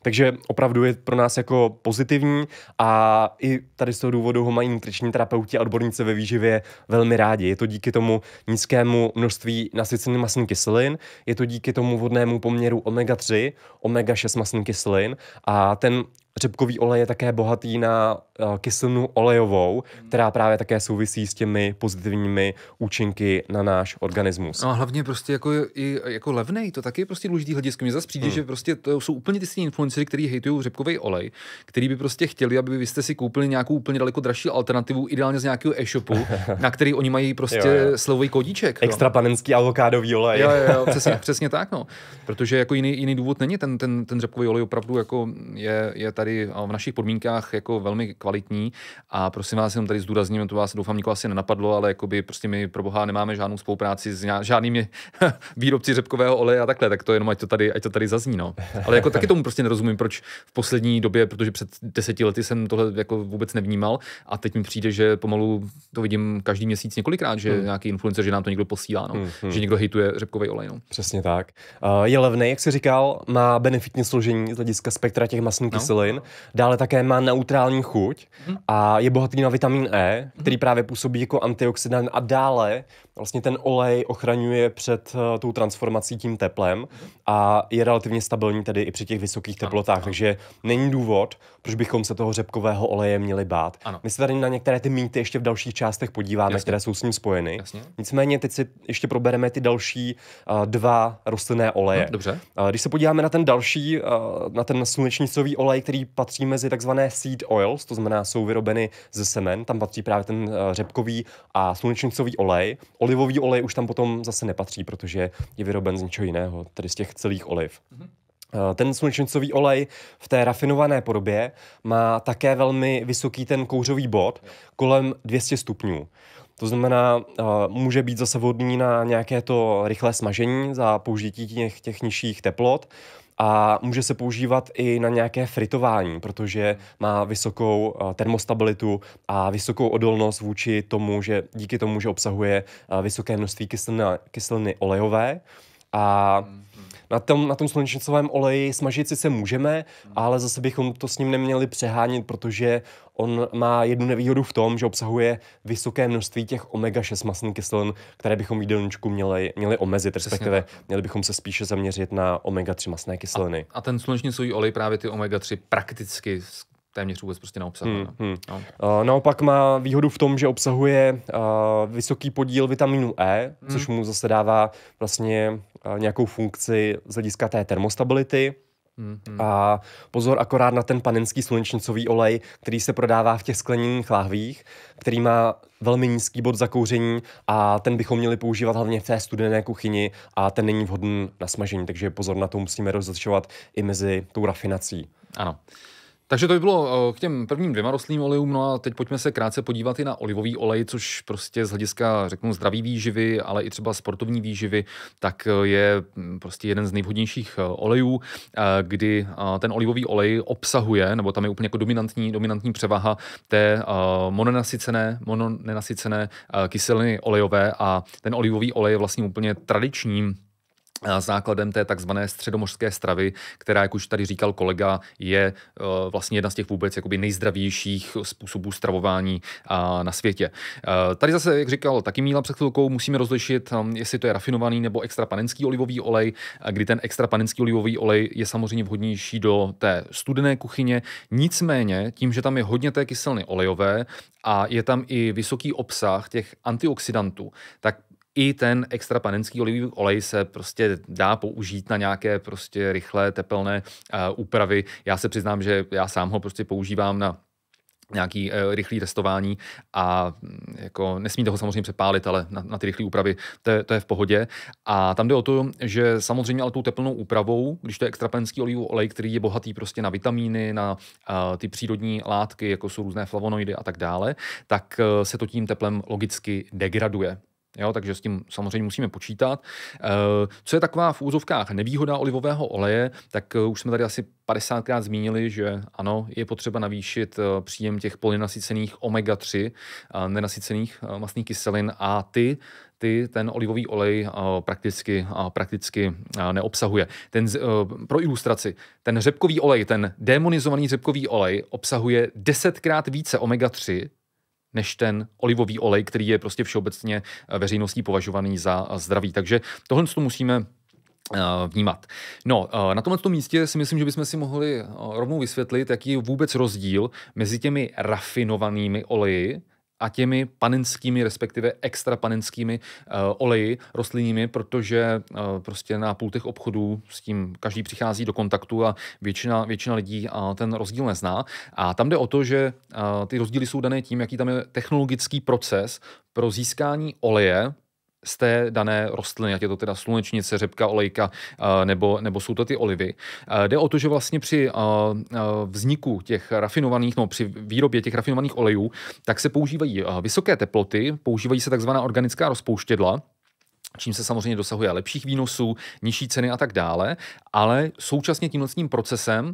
Takže opravdu je pro nás jako pozitivní a i tady z toho důvodu ho mají nutriční terapeuti a odborníci ve výživě velmi rádi. Je to díky tomu nízkému množství nasycených masných kyselin, je to díky tomu vodnému poměru omega-3, omega-6 masných kyselin a ten řepkový olej je také bohatý na eh, kyselinu olejovou, hmm. která právě také souvisí s těmi pozitivními účinky na náš organismus. No a
hlavně prostě jako, i, jako levný, to taky je prostě důležitý hledisko. Mně zase přijde, hmm. že prostě to jsou úplně ty stejní influencery, kteří hejtují řepkový olej, který by prostě chtěli, aby vy jste si koupili nějakou úplně daleko dražší alternativu, ideálně z nějakého e-shopu, [laughs] na který oni mají prostě jo, jo. slevový kodíček. Extra
panenský avokádový
olej. jo, jo, jo [laughs] přesně, přesně tak, no. Protože jako jiný, jiný důvod není, ten, ten, ten řepkový olej opravdu jako je, je tady tady v našich podmínkách jako velmi kvalitní a prosím vás, jenom tady zdůrazním, to vás doufám nikoho asi nenapadlo, ale jakoby prostě my pro boha nemáme žádnou spolupráci s žádnými [laughs] výrobci řepkového oleje a takhle, tak to jenom ať to tady, ať to tady zazní, no. Ale jako taky tomu prostě nerozumím, proč v poslední době, protože před deseti lety jsem tohle jako vůbec nevnímal a teď mi přijde, že pomalu to vidím každý měsíc několikrát, že hmm. nějaký influencer, že nám to někdo posílá, no. hmm, hmm. že někdo hejtuje řepkový
olej. No. Přesně tak. Uh, je levný, jak jsi říkal, má benefitní složení z hlediska spektra těch masných no. kyselin potravin, dále také má neutrální chuť mhm. a je bohatý na vitamin E, který mhm. právě působí jako antioxidant a dále vlastně ten olej ochraňuje před uh, tou transformací tím teplem a je relativně stabilní tedy i při těch vysokých teplotách, ano, ano. takže není důvod, proč bychom se toho řepkového oleje měli bát. Ano. My se tady na některé ty mýty ještě v dalších částech podíváme, Jasně. které jsou s ním spojeny. Jasně. Nicméně teď si ještě probereme ty další uh, dva rostlinné oleje. No, dobře. Uh, když se podíváme na ten další, uh, na ten slunečnicový olej, který patří mezi takzvané seed oils, to znamená jsou vyrobeny ze semen, tam patří právě ten uh, řepkový a slunečnicový olej olivový olej už tam potom zase nepatří, protože je vyroben z něčeho jiného, tedy z těch celých oliv. Mm-hmm. Ten slunečnicový olej v té rafinované podobě má také velmi vysoký ten kouřový bod, kolem 200 stupňů. To znamená, eh, může být zase vhodný na nějaké to rychlé smažení za použití těch, těch nižších teplot a může se používat i na nějaké fritování, protože má vysokou eh, termostabilitu a vysokou odolnost vůči tomu, že díky tomu, že obsahuje eh, vysoké množství kyseliny, kyseliny olejové a hmm na tom, na tom slunečnicovém oleji smažit sice můžeme, ale zase bychom to s ním neměli přehánit, protože on má jednu nevýhodu v tom, že obsahuje vysoké množství těch omega-6 masných kyselin, které bychom v jídelníčku měli, měli omezit, respektive měli bychom se spíše zaměřit na omega-3 masné kyseliny. A, a
ten slunečnicový olej právě ty omega-3 prakticky téměř vůbec prostě
neobsahuje. Hmm, no. hmm. No. Uh, naopak má výhodu v tom, že obsahuje uh, vysoký podíl vitamínu E, hmm. což mu zase dává vlastně uh, nějakou funkci z hlediska té termostability. Hmm, hmm A pozor akorát na ten panenský slunečnicový olej, který se prodává v těch skleněných láhvích, který má velmi nízký bod zakouření a ten bychom měli používat hlavně v té studené kuchyni a ten není vhodný na smažení, takže pozor na to musíme rozlišovat i mezi tou rafinací. Ano. Takže to by bylo eh,
k těm prvním dvěma rostlým olejům, no a teď pojďme se krátce podívat i na olivový olej, což prostě z hlediska, řeknu, zdraví výživy, ale i třeba sportovní výživy, tak eh, je mm, prostě jeden z nejvhodnějších eh, olejů, kdy ten olivový olej obsahuje, nebo tam je úplně jako dominantní, dominantní převaha té mononasycené, mononenasycené kyseliny olejové a ten olivový olej je vlastně úplně tradičním základem té takzvané středomořské stravy, která, jak už tady říkal kolega, je e, vlastně jedna z těch vůbec jakoby nejzdravějších způsobů stravování na světě. E, tady zase, jak říkal taky Míla před chvilkou, musíme rozlišit, e, jestli to je rafinovaný nebo extra panenský olivový olej, kdy ten extra panenský olivový olej je samozřejmě vhodnější do té studené kuchyně. Nicméně, tím, že tam je hodně té kyseliny olejové a je tam i vysoký obsah těch antioxidantů, tak i ten extra panenský olivový olej se prostě dá použít na nějaké prostě rychlé tepelné uh, úpravy. Já se přiznám, že já sám ho prostě používám na nějaký e, rychlý testování a mm, jako nesmí toho samozřejmě přepálit, ale na, na ty rychlé úpravy to je, to je v pohodě. A tam jde o to, že samozřejmě ale tou teplnou úpravou, když to je extrapenský olivový olej, který je bohatý prostě na vitamíny, na a, eh, ty přírodní látky, jako jsou různé flavonoidy a tak dále, tak e, se to tím teplem logicky degraduje. Jo, takže s tím samozřejmě musíme počítat. Eh, co je taková v úzovkách nevýhoda olivového oleje, tak eh, už jsme tady asi 50krát zmínili, že ano, je potřeba navýšit eh, příjem těch polynasycených omega-3, nenasycených mastných kyselin a ty ty ten olivový olej prakticky, prakticky neobsahuje. Ten, pro ilustraci, ten řepkový olej, ten demonizovaný řepkový olej obsahuje desetkrát více omega-3 než ten olivový olej, který je prostě všeobecně eh, veřejností považovaný za eh, zdravý. Takže tohle to musíme eh, vnímat. No, na tomhle tom místě si myslím, že bychom si mohli rovnou vysvětlit, jaký je vůbec rozdíl mezi těmi rafinovanými oleji, a těmi panenskými, respektive extra panenskými uh, oleji rostlinnými, protože uh, prostě na těch obchodů s tím každý přichází do kontaktu a většina, většina lidí uh, ten rozdíl nezná. A tam jde o to, že uh, ty rozdíly jsou dané tím, jaký tam je technologický proces pro získání oleje, z té dané rostliny, ať je to teda slunečnice, řepka, olejka eh, nebo, nebo jsou to ty olivy. Eh, jde o to, že vlastně při eh, vzniku těch rafinovaných, no při výrobě těch rafinovaných olejů, tak se používají vysoké teploty, používají se takzvaná organická rozpouštědla, čím se samozřejmě dosahuje lepších výnosů, nižší ceny a tak dále, ale současně tímhle tím procesem uh,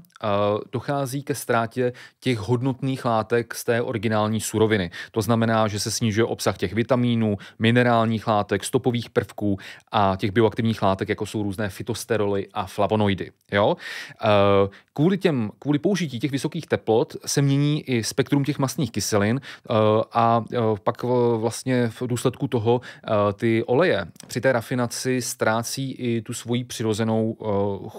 dochází ke ztrátě těch hodnotných látek z té originální suroviny. To znamená, že se snižuje obsah těch vitamínů, minerálních látek, stopových prvků a těch bioaktivních látek, jako jsou různé fitosteroly a flavonoidy. Jo? Uh, kvůli, těm, kvůli použití těch vysokých teplot se mění i spektrum těch masných kyselin uh, a uh, pak uh, vlastně v důsledku toho uh, ty oleje při té rafinaci ztrácí i tu svoji přirozenou eh,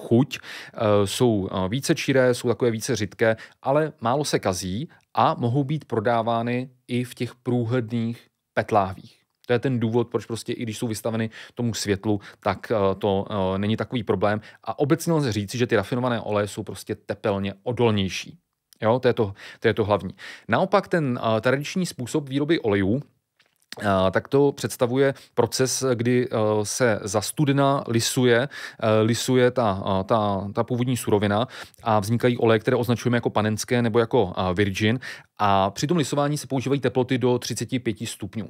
chuť. Eh, jsou eh, více číré, jsou takové více řidké, ale málo se kazí a mohou být prodávány i v těch průhledných petláhvích. To je ten důvod, proč prostě i když jsou vystaveny tomu světlu, tak to není takový problém. A obecně lze říci, že ty rafinované oleje jsou prostě tepelně odolnější. Jo, to je to, to, je to hlavní. Naopak ten tradiční způsob výroby olejů, tak to představuje proces, kdy e, se za studena lisuje, e, lisuje ta, ta, ta původní surovina a vznikají oleje, které označujeme jako panenské nebo jako virgin a při tom lisování se používají teploty do 35 stupňů.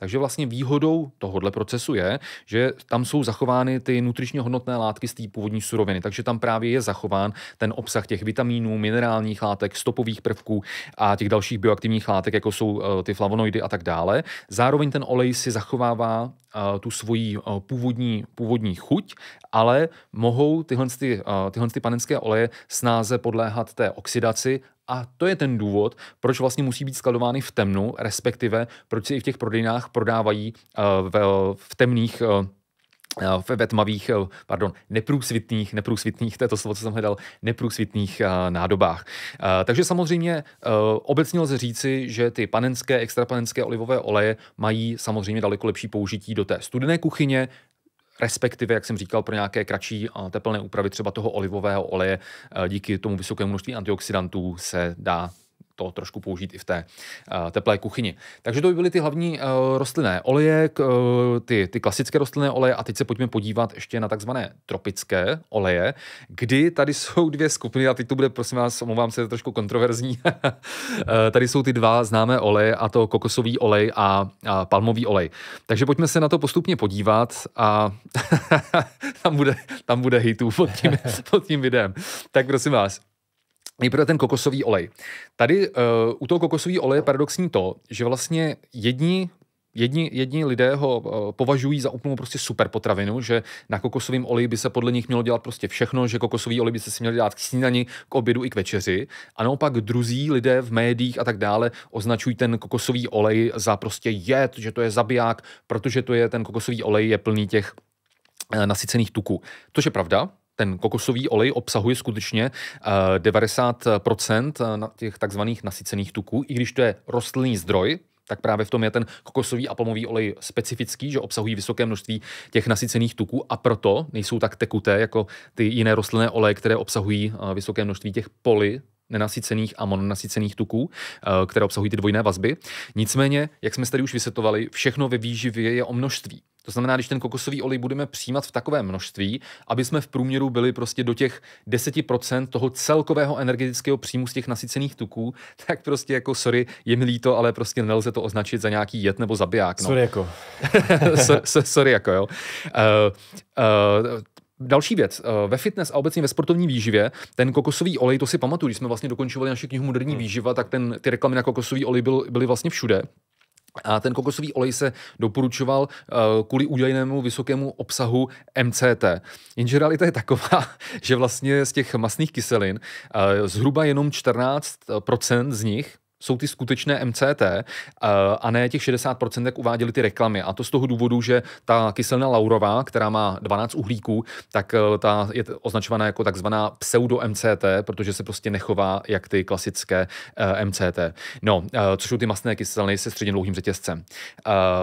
Takže vlastně výhodou tohohle procesu je, že tam jsou zachovány ty nutričně hodnotné látky z té původní suroviny, takže tam právě je zachován ten obsah těch vitamínů, minerálních látek, stopových prvků a těch dalších bioaktivních látek, jako jsou eh, ty flavonoidy a tak dále. Zároveň ten olej si zachovává eh, tu svoji eh, původní, původní chuť, ale mohou tyhle, ty, tyhle ty panenské oleje snáze podléhat té oxidaci a to je ten důvod, proč vlastně musí být skladovány v temnu, respektive proč se i v těch prodejnách prodávají uh, v, eh, v temných uh, ve tmavých, pardon, neprůsvitných, neprůsvitných, to je to slovo, co jsem hledal, neprůsvitných nádobách. takže samozřejmě obecně lze říci, že ty panenské, extrapanenské olivové oleje mají samozřejmě daleko lepší použití do té studené kuchyně, respektive, jak jsem říkal, pro nějaké kratší teplné úpravy třeba toho olivového oleje eh, díky tomu vysokému množství antioxidantů se dá to trošku použít i v té uh, teplé kuchyni. Takže to by byly ty hlavní uh, rostlinné oleje, uh, ty, ty klasické rostlinné oleje a teď se pojďme podívat ještě na takzvané tropické oleje, kdy tady jsou dvě skupiny a teď to bude, prosím vás, omlouvám se, trošku kontroverzní. [laughs] tady jsou ty dva známé oleje a to kokosový olej a, a palmový olej. Takže pojďme se na to postupně podívat a [laughs] tam, bude, tam bude hitů pod tím, [laughs] pod tím videem. Tak prosím vás, Nejprve ten kokosový olej. Tady uh, u toho kokosového oleje je paradoxní to, že vlastně jedni Jedni, jedni lidé ho uh, považují za úplnou prostě super potravinu, že na kokosovém oleji by se podle nich mělo dělat prostě všechno, že kokosový olej by se si měl dělat k snídani, k obědu i k večeři. A naopak druzí lidé v médiích a tak dále označují ten kokosový olej za prostě jed, že to je zabiják, protože to je ten kokosový olej je plný těch eh, nasycených tuků. To je pravda, ten kokosový olej obsahuje skutečně 90% eh, eh, těch takzvaných nasycených tuků, i když to je rostlinný zdroj, tak právě v tom je ten kokosový a palmový olej specifický, že obsahují vysoké množství těch nasycených tuků a proto nejsou tak tekuté jako ty jiné rostlinné oleje, které obsahují eh, vysoké množství těch poly nenasycených a mononasycených tuků, eh, které obsahují ty dvojné vazby. Nicméně, jak jsme tady už vysvětovali, všechno ve výživě je o množství. To znamená, když ten kokosový olej budeme přijímat v takovém množství, aby jsme v průměru byli prostě do těch 10% toho celkového energetického příjmu z těch nasycených tuků, [laughs] tak prostě jako sorry, je mi líto, ale prostě nelze to označit za nějaký jed nebo zabiják. No. Sorry jako. [laughs] sorry jako, jo. Uh, uh, Další věc, eh, ve fitness a obecně ve sportovní výživě, ten kokosový olej, to si pamatuju, když jsme vlastně dokončovali naši knihu Moderní hmm. výživa, tak ten, ty reklamy na kokosový olej byl, byly vlastně všude. A ten kokosový olej se doporučoval uh, kvůli údajnému vysokému obsahu MCT. Jenže realita je taková, [laughs] že vlastně z těch masných kyselin uh, zhruba jenom 14% z nich jsou ty skutečné MCT eh, a ne těch 60%, jak uváděly ty reklamy. A to z toho důvodu, že ta kyselina laurová, která má 12 uhlíků, tak eh, ta je označovaná jako takzvaná pseudo-MCT, protože se prostě nechová jak ty klasické eh, MCT. No, což jsou ty masné kyseliny se středně dlouhým řetězcem.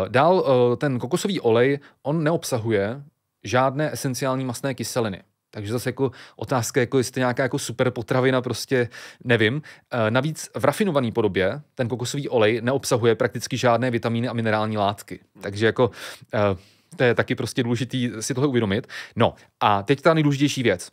Dál ten kokosový olej, on neobsahuje žádné esenciální masné kyseliny. Takže zase jako otázka, jako jestli nějaká jako super potravina, prostě nevím. Eh, navíc v rafinované podobě ten kokosový olej neobsahuje prakticky žádné vitamíny a minerální látky. Takže jako eh, to je taky prostě důležitý si tohle uvědomit. No a teď ta nejdůležitější věc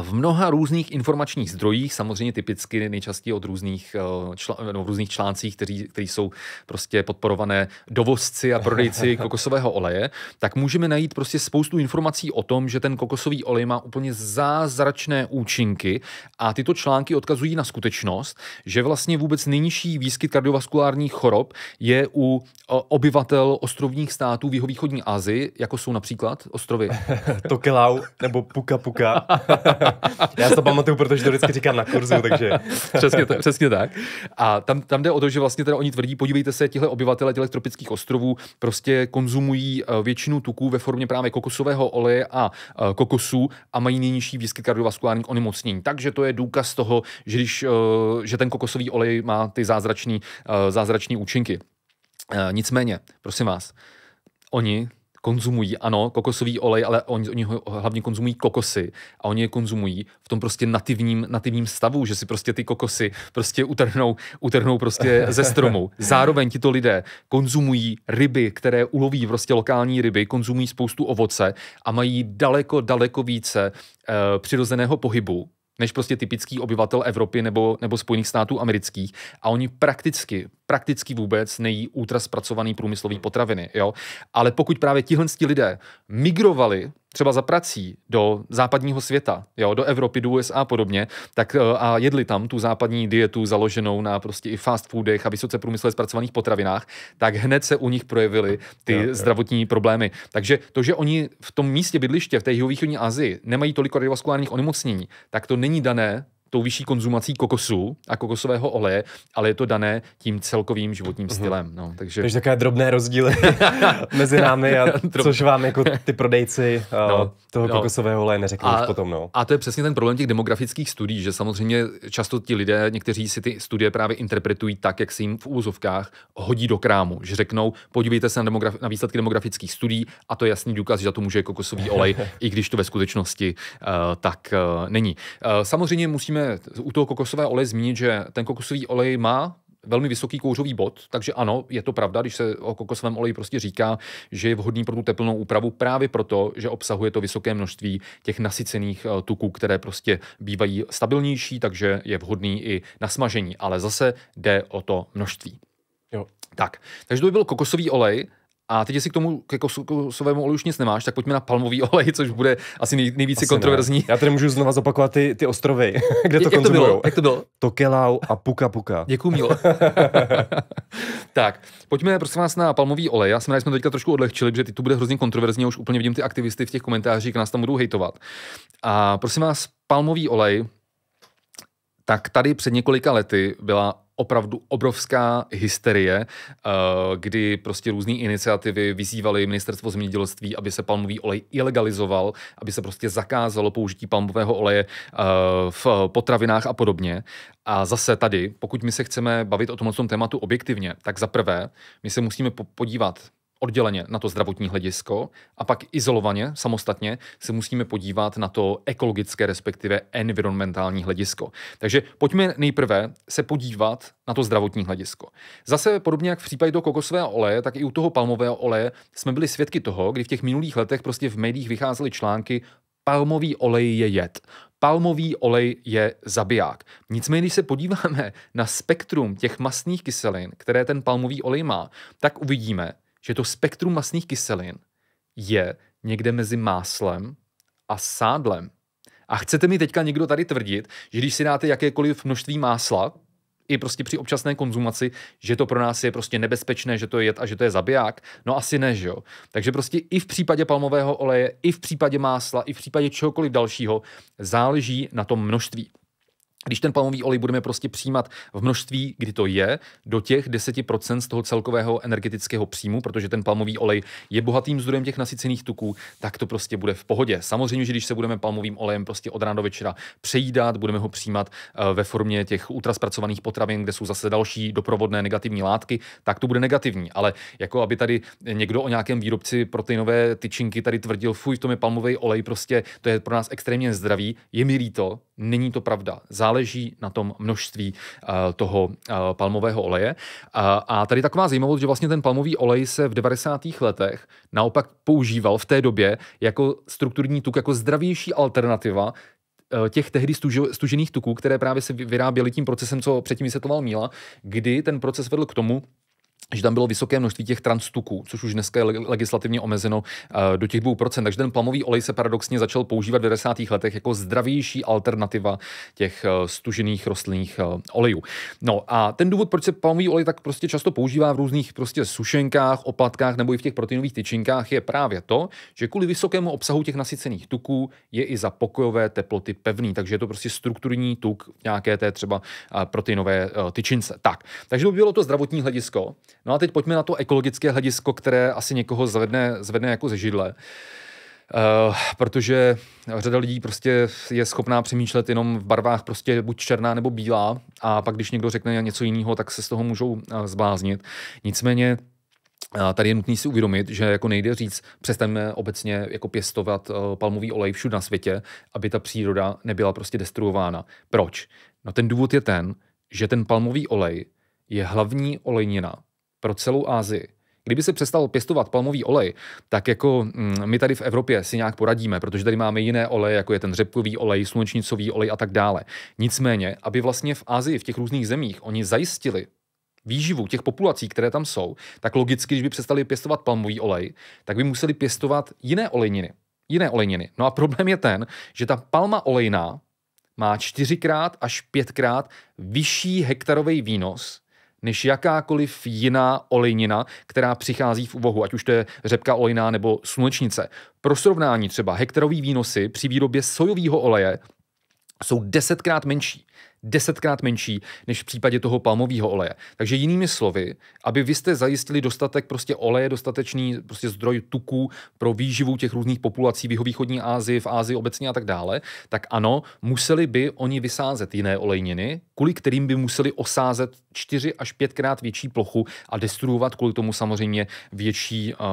v mnoha různých informačních zdrojích, samozřejmě typicky nejčastěji od různých, eh, čl- no, různých článcích, kteří, kteří jsou prostě podporované dovozci a prodejci [laughs] kokosového oleje, tak můžeme najít prostě spoustu informací o tom, že ten kokosový olej má úplně zázračné účinky a tyto články odkazují na skutečnost, že vlastně vůbec nejnižší výskyt kardiovaskulárních chorob je u eh, obyvatel ostrovních států v jihovýchodní Asii, jako jsou například ostrovy [laughs] Tokelau nebo Puka Puka. [laughs] [laughs] Já to pamatuju, protože to vždycky říkám na kurzu, takže... přesně, to, přesně tak. A tam, tam jde o to, že vlastně teda oni tvrdí, podívejte se, tihle obyvatele těch tropických ostrovů prostě konzumují eh, většinu tuků ve formě právě kokosového oleje a eh, kokosů a mají nejnižší výskyt kardiovaskulárních onemocnění. Takže to je důkaz toho, že, když, eh, že ten kokosový olej má ty zázračné zázrační účinky. Nicméně, prosím vás, oni konzumují, ano, kokosový olej, ale oni, oni ho hlavně konzumují kokosy a oni je konzumují v tom prostě nativním, nativním stavu, že si prostě ty kokosy prostě utrhnou, utrhnou prostě ze stromu. Zároveň tito lidé konzumují ryby, které uloví prostě lokální ryby, konzumují spoustu ovoce a mají daleko, daleko více e, přirozeného pohybu, než prostě typický obyvatel Evropy nebo, nebo Spojených států amerických. A oni prakticky prakticky vůbec nejí ultra zpracovaný průmyslový potraviny. Jo? Ale pokud právě tihle lidé migrovali třeba za prací do západního světa, jo, do Evropy, do USA a podobně, tak eh, a jedli tam tu západní dietu založenou na prostě i fast foodech a vysoce průmyslově zpracovaných potravinách, tak hned se u nich projevily ty jo, jo. zdravotní problémy. Takže to, že oni v tom místě bydliště v té jihovýchodní Asii nemají tolik kardiovaskulárních onemocnění, tak to není dané tou vyšší konzumací kokosu a kokosového oleje,
ale je to dané tím celkovým životním mhm. stylem. No, takže... takže takové drobné rozdíly [laughs] mezi námi, a [laughs] což vám jako ty prodejci eh, no, toho no. kokosového oleje neřeknou a, už
potom. No. A to je přesně ten problém těch demografických studií, že samozřejmě často ti lidé, někteří si ty studie právě interpretují tak, jak se jim v úzovkách hodí do krámu, že řeknou, podívejte se na, demograf- na výsledky demografických studií a to je jasný důkaz, že za to může kokosový olej, [laughs] i když to ve skutečnosti uh, tak uh, není. Uh, samozřejmě musíme musíme u toho kokosové oleje zmínit, že ten kokosový olej má velmi vysoký kouřový bod, takže ano, je to pravda, když se o kokosovém oleji prostě říká, že je vhodný pro tu teplnou úpravu právě proto, že obsahuje to vysoké množství těch nasycených eh, tuků, které prostě bývají stabilnější, takže je vhodný i na smažení, ale zase jde o to množství. Jo. Tak, takže to by byl kokosový olej. A teď, jestli k tomu ke jako kosovému oleji už nic nemáš, tak pojďme na palmový [laughs] olej, což bude asi nej, nejvíce asi kontroverzní. Ne. Já tady můžu znova zopakovat ty, ty ostrovy, [laughs] kde to jak To bylo?
Jak to bylo? Tokelau a Puka Puka. Děkuji milo.
[laughs] tak, pojďme prosím vás na palmový olej. Já jsem rád, jsme to teďka trošku odlehčili, protože ty tu bude hrozně kontroverzní, už úplně vidím ty aktivisty v těch komentářích, nás tam budou hejtovat. A prosím vás, palmový olej, tak tady před několika lety byla opravdu obrovská hysterie, eh, kdy prostě různé iniciativy vyzývaly ministerstvo zemědělství, aby se palmový olej ilegalizoval, aby se prostě zakázalo použití palmového oleje eh, v potravinách a podobně. A zase tady, pokud my se chceme bavit o tomhle tématu objektivně, tak za prvé, my se musíme podívat odděleně na to zdravotní hledisko a pak izolovaně, samostatně se musíme podívat na to ekologické, respektive environmentální hledisko. Takže pojďme nejprve se podívat na to zdravotní hledisko. Zase podobně jak v případě toho kokosového oleje, tak i u toho palmového oleje jsme byli svědky toho, kdy v těch minulých letech prostě v médiích vycházely články palmový olej je jed. Palmový olej je zabiják. Nicméně, když se podíváme na spektrum těch mastných kyselin, které ten palmový olej má, tak uvidíme, že to spektrum masných kyselin je někde mezi máslem a sádlem. A chcete mi teďka někdo tady tvrdit, že když si dáte jakékoliv množství másla, i prostě při občasné konzumaci, že to pro nás je prostě nebezpečné, že to je jed a že to je zabiják? No asi ne, že jo. Takže prostě i v případě palmového oleje, i v případě másla, i v případě čehokoliv dalšího záleží na tom množství. Když ten palmový olej budeme prostě přijímat v množství, kdy to je, do těch 10% z toho celkového energetického příjmu, protože ten palmový olej je bohatým zdrojem těch nasycených tuků, tak to prostě bude v pohodě. Samozřejmě, že když se budeme palmovým olejem prostě od rána do večera přejídat, budeme ho přijímat eh, ve formě těch ultraspracovaných potravin, kde jsou zase další doprovodné negativní látky, tak to bude negativní. Ale jako aby tady někdo o nějakém výrobci proteinové tyčinky tady tvrdil, fuj, to je palmový olej, prostě to je pro nás extrémně zdravý, je mi líto, není to pravda. Za záleží na tom množství eh, toho eh, palmového oleje. Eh, a tady taková zajímavost, že vlastně ten palmový olej se v 90. letech naopak používal v té době jako strukturní tuk, jako zdravější alternativa těch tehdy stužených tuků, které právě se vyráběly tím procesem, co předtím vysvětloval Míla, kdy ten proces vedl k tomu, že tam bylo vysoké množství těch transtuků, což už dneska je legislativně omezeno eh, do těch 2%. Takže ten plamový olej se paradoxně začal používat v 90. letech jako zdravější alternativa těch eh, stužených rostlinných eh, olejů. No a ten důvod, proč se plamový olej tak prostě často používá v různých prostě sušenkách, opatkách nebo i v těch proteinových tyčinkách, je právě to, že kvůli vysokému obsahu těch nasycených tuků je i za pokojové teploty pevný. Takže je to prostě strukturní tuk nějaké té třeba proteinové tyčince. Tak, takže by bylo to zdravotní hledisko. No a teď pojďme na to ekologické hledisko, které asi někoho zvedne, zvedne jako ze židle. Uh, protože řada lidí prostě je schopná přemýšlet jenom v barvách prostě buď černá nebo bílá a pak když někdo řekne něco jiného, tak se z toho můžou uh, zbláznit. Nicméně eh, Tady je nutný si uvědomit, že jako nejde říct, přestaňme obecně jako pěstovat palmový olej všude na světě, aby ta příroda nebyla prostě destruována. Proč? No ten důvod je ten, že ten palmový olej je hlavní olejnina, pro celou Asii. Kdyby se přestal pěstovat palmový olej, tak jako mm, my tady v Evropě si nějak poradíme, protože tady máme jiné oleje, jako je ten řepkový olej, slunečnicový olej a tak dále. Nicméně, aby vlastně v Asii, v těch různých zemích, oni zajistili výživu těch populací, které tam jsou, tak logicky, když by přestali pěstovat palmový olej, tak by museli pěstovat jiné olejniny. Jiné olejniny. No a problém je ten, že ta palma olejná má čtyřikrát až pětkrát vyšší hektarový výnos než jakákoliv jiná olejnina, která přichází v úvahu, ať už to je řepka olejná nebo slunečnice. Pro srovnání třeba hektarový výnosy při výrobě sojového oleje jsou desetkrát menší. Desetkrát menší než v případě toho palmového oleje. Takže jinými slovy, aby vy jste zajistili dostatek prostě oleje, dostatečný prostě zdroj tuků pro výživu těch různých populací v jihovýchodní Asii, v Asii obecně a tak dále, tak ano, museli by oni vysázet jiné olejniny, kvůli kterým by museli osázet čtyři až pětkrát větší plochu a destruovat kvůli tomu samozřejmě větší uh,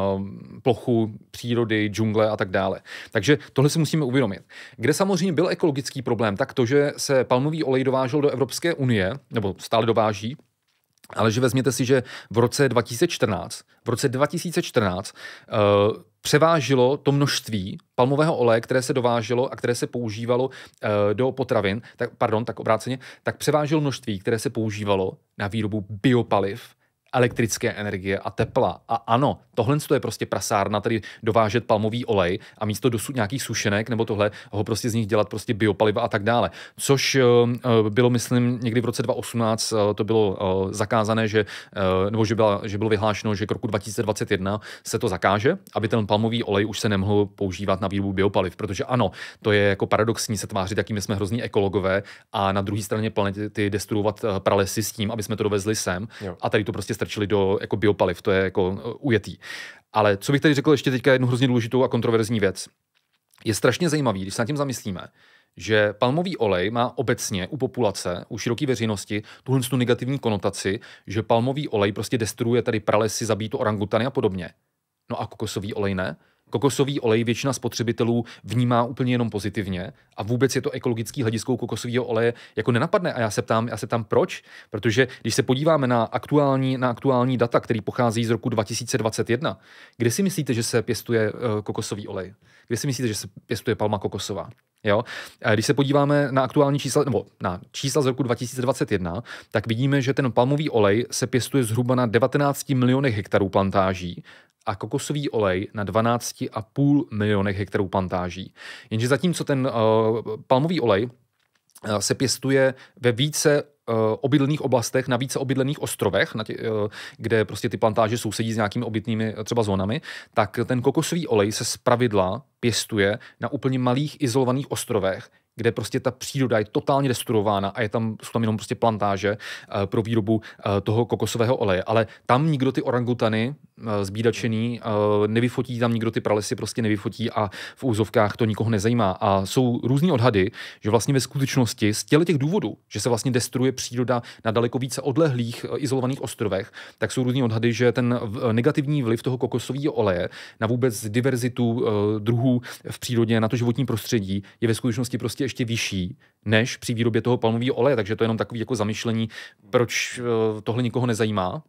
plochu přírody, džungle a tak dále. Takže tohle si musíme uvědomit. Kde samozřejmě byl ekologický problém, tak to, že se palmový olej dovážel do Evropské unie, nebo stále dováží, ale že vezměte si, že v roce 2014, v roce 2014 uh, eh, převážilo to množství palmového oleje, které se dováželo a které se používalo uh, do potravin, tak, pardon, tak obráceně, tak převážilo množství, které se používalo na výrobu biopaliv elektrické energie a tepla. A ano, tohle je prostě prasárna, tady dovážet palmový olej a místo dosud nějakých sušenek nebo tohle ho prostě z nich dělat prostě biopaliva a tak dále. Což eh, eh, bylo, myslím, někdy v roce 2018 eh, to bylo zakázané, že, nebo že, byla, že bylo vyhlášeno, že k roku 2021 se to zakáže, aby ten palmový olej už se nemohl používat na výrobu biopaliv, protože ano, to je jako paradoxní se tvářit, jakými jsme hrozní ekologové a na druhé straně planety destruovat pralesy s tím, aby jsme to dovezli sem jo. a tady to prostě strčili do jako biopaliv, to je jako e, ujetý. Ale co bych tady řekl ještě teďka jednu hrozně důležitou a kontroverzní věc. Je strašně zajímavý, když se nad tím zamyslíme, že palmový olej má obecně u populace, u široké veřejnosti, tuhle tu negativní konotaci, že palmový olej prostě destruuje tady pralesy, zabíjí tu orangutany a podobně. No a kokosový olej ne? Kokosový olej většina spotřebitelů vnímá úplně jenom pozitivně a vůbec je to ekologický hledisko kokosového oleje jako nenapadne. A já se ptám, já se ptám proč, protože když se podíváme na aktuální, na aktuální data, které pochází z roku 2021, kde si myslíte, že se pěstuje eh, kokosový olej? Kde si myslíte, že se pěstuje palma kokosová? Jo? Když se podíváme na aktuální čísla, nebo na čísla z roku 2021, tak vidíme, že ten palmový olej se pěstuje zhruba na 19 milionech hektarů plantáží a kokosový olej na 12,5 milionech hektarů plantáží. Jenže zatímco ten uh, palmový olej eh, se pěstuje ve více eh, obydlených oblastech, na více obydlených ostrovech, na tě, kde prostě ty plantáže sousedí s nějakými obytnými třeba zónami, tak ten kokosový olej se zpravidla pěstuje na úplně malých izolovaných ostrovech, kde prostě ta příroda je totálně destruována a je tam, jsou tam jenom prostě plantáže pro výrobu toho kokosového oleje. Ale tam nikdo ty orangutany Eh, zbídačený, eh, nevyfotí tam nikdo ty pralesy, prostě nevyfotí a v úzovkách to nikoho nezajímá. A jsou různé odhady, že vlastně ve skutečnosti z těle těch důvodů, že se vlastně destruuje příroda na daleko více odlehlých eh, izolovaných ostrovech, tak jsou různé odhady, že ten negativní vliv toho kokosového oleje na vůbec diverzitu druhů v přírodě, na to životní prostředí je ve skutečnosti prostě ještě vyšší než při výrobě toho palmového oleje. Takže to je jenom takový jako zamyšlení, proč tohle nikoho nezajímá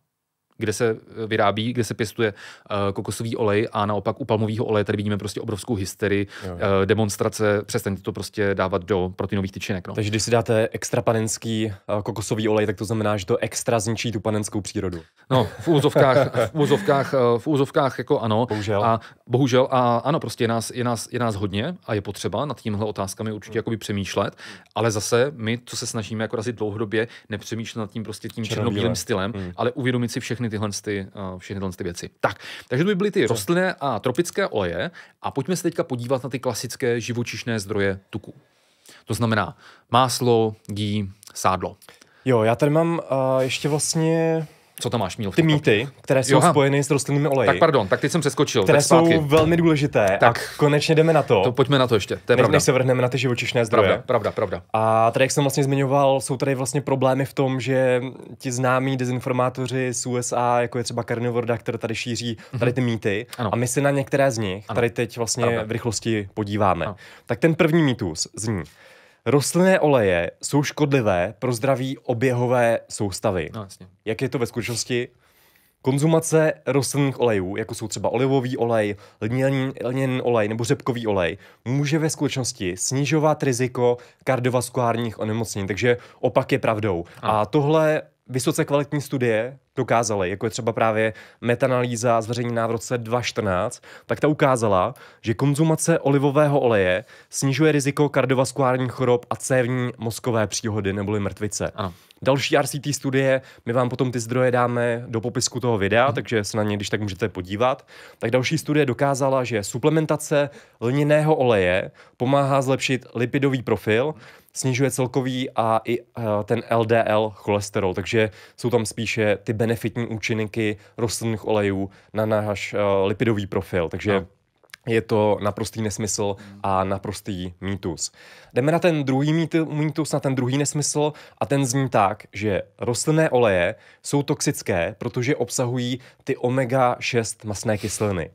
kde se eh, vyrábí, kde se pěstuje uh, kokosový olej a naopak u palmového oleje tady vidíme prostě obrovskou hysterii, uh, demonstrace, přestaňte to prostě
dávat do proteinových tyčinek. No. Takže když si dáte extra panenský uh, kokosový olej, tak to znamená, že to extra zničí tu panenskou přírodu. No, v úzovkách, v úzovkách, v úzovkách jako ano.
Bohužel. A, bohužel a ano, prostě je nás, je, nás, je nás hodně a je potřeba nad tímhle otázkami určitě mm. jakoby přemýšlet, ale zase my, co se snažíme jako razit dlouhodobě, nepřemýšlet nad tím prostě tím černobílým stylem, hmm. ale uvědomit si všechny všechny tyhle, ty, eh, všechny tyhle ty věci. Tak, takže to by byly ty rostlinné a tropické oleje a pojďme se teďka podívat na ty klasické živočišné zdroje tuku. To znamená máslo, dí, sádlo.
Jo, já tady mám uh, ještě vlastně co tam máš, Míl? Ty mýty, které jsou Joha. spojeny s rostlinnými oleji. Tak pardon,
tak teď jsem přeskočil. Které jsou
velmi důležité. Tak a konečně jdeme na to. to pojďme na to ještě. To je pravda. než se vrhneme na ty živočišné zdroje. Pravda, pravda, pravda. A tady, jak jsem vlastně zmiňoval, jsou tady vlastně problémy v tom, že ti známí dezinformátoři z USA, jako je třeba Carnivore, který tady šíří mhm. tady ty mýty. Ano. A my se na některé z nich ano. tady teď vlastně pravda. v rychlosti podíváme. Ano. Tak ten první mýtus zní. Rostlinné oleje jsou škodlivé pro zdraví oběhové soustavy. No, jasně. Jak je to ve skutečnosti? Konzumace rostlinných olejů, jako jsou třeba olivový olej, lněný olej nebo řepkový olej, může ve skutečnosti snižovat riziko kardiovaskulárních onemocnění. Takže opak je pravdou. A, a tohle vysoce kvalitní studie dokázaly, jako je třeba právě metanalýza zveřejněná v roce 2014, tak ta ukázala, že konzumace olivového oleje snižuje riziko kardiovaskulárních chorob a cévní mozkové příhody neboli mrtvice. Ano. Další RCT studie, my vám potom ty zdroje dáme do popisku toho videa, mhm. takže se na ně když tak můžete podívat. Tak další studie dokázala, že suplementace lněného oleje pomáhá zlepšit lipidový profil, snižuje celkový a i eh, ten LDL cholesterol, takže jsou tam spíše ty benefitní účinky rostlinných olejů na náš eh, lipidový profil. Takže no je to naprostý nesmysl hmm. a naprostý mýtus. Jdeme na ten druhý mýtus, na ten druhý nesmysl a ten zní tak, že rostlinné oleje jsou toxické, protože obsahují ty omega-6 masné kyseliny.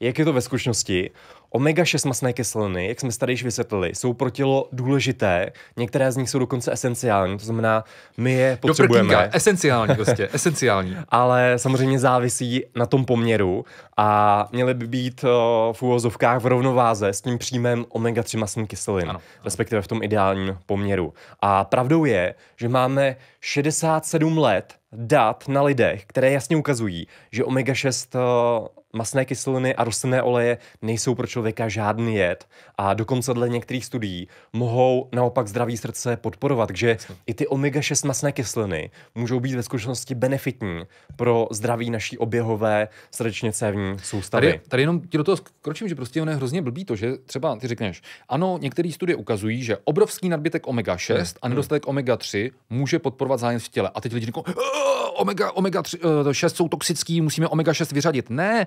Jak je to ve zkušenosti? Omega-6 masné kyseliny, jak jsme tady již vysvětlili, jsou pro tělo důležité, některé z nich jsou dokonce esenciální, to znamená, my je potřebujeme. Do esenciální prostě, [laughs] esenciální. Ale samozřejmě závisí na tom poměru a měly by být eh, v úvozovkách v rovnováze s tím příjmem omega-3 masné kyselin, ano, ano. respektive v tom ideálním poměru. A pravdou je, že máme 67 let dat na lidech, které jasně ukazují, že omega-6 Masné kyseliny a rostlinné oleje nejsou pro člověka žádný jed a dokonce dle některých studií mohou naopak zdraví srdce podporovat, takže i ty omega-6 masné kyseliny můžou být ve skutečnosti benefitní pro zdraví naší oběhové srdečně-cévní soustavy. Tady, tady jenom ti do toho skročím, že prostě ono je hrozně blbý to, že třeba ty řekneš, ano, některé studie ukazují,
že obrovský nadbytek omega-6 hmm. a nedostatek hmm. omega-3 může podporovat zájem v těle. A teď lidi říkají, omega, omega 6 eh, jsou toxický, musíme omega 6 vyřadit. Ne,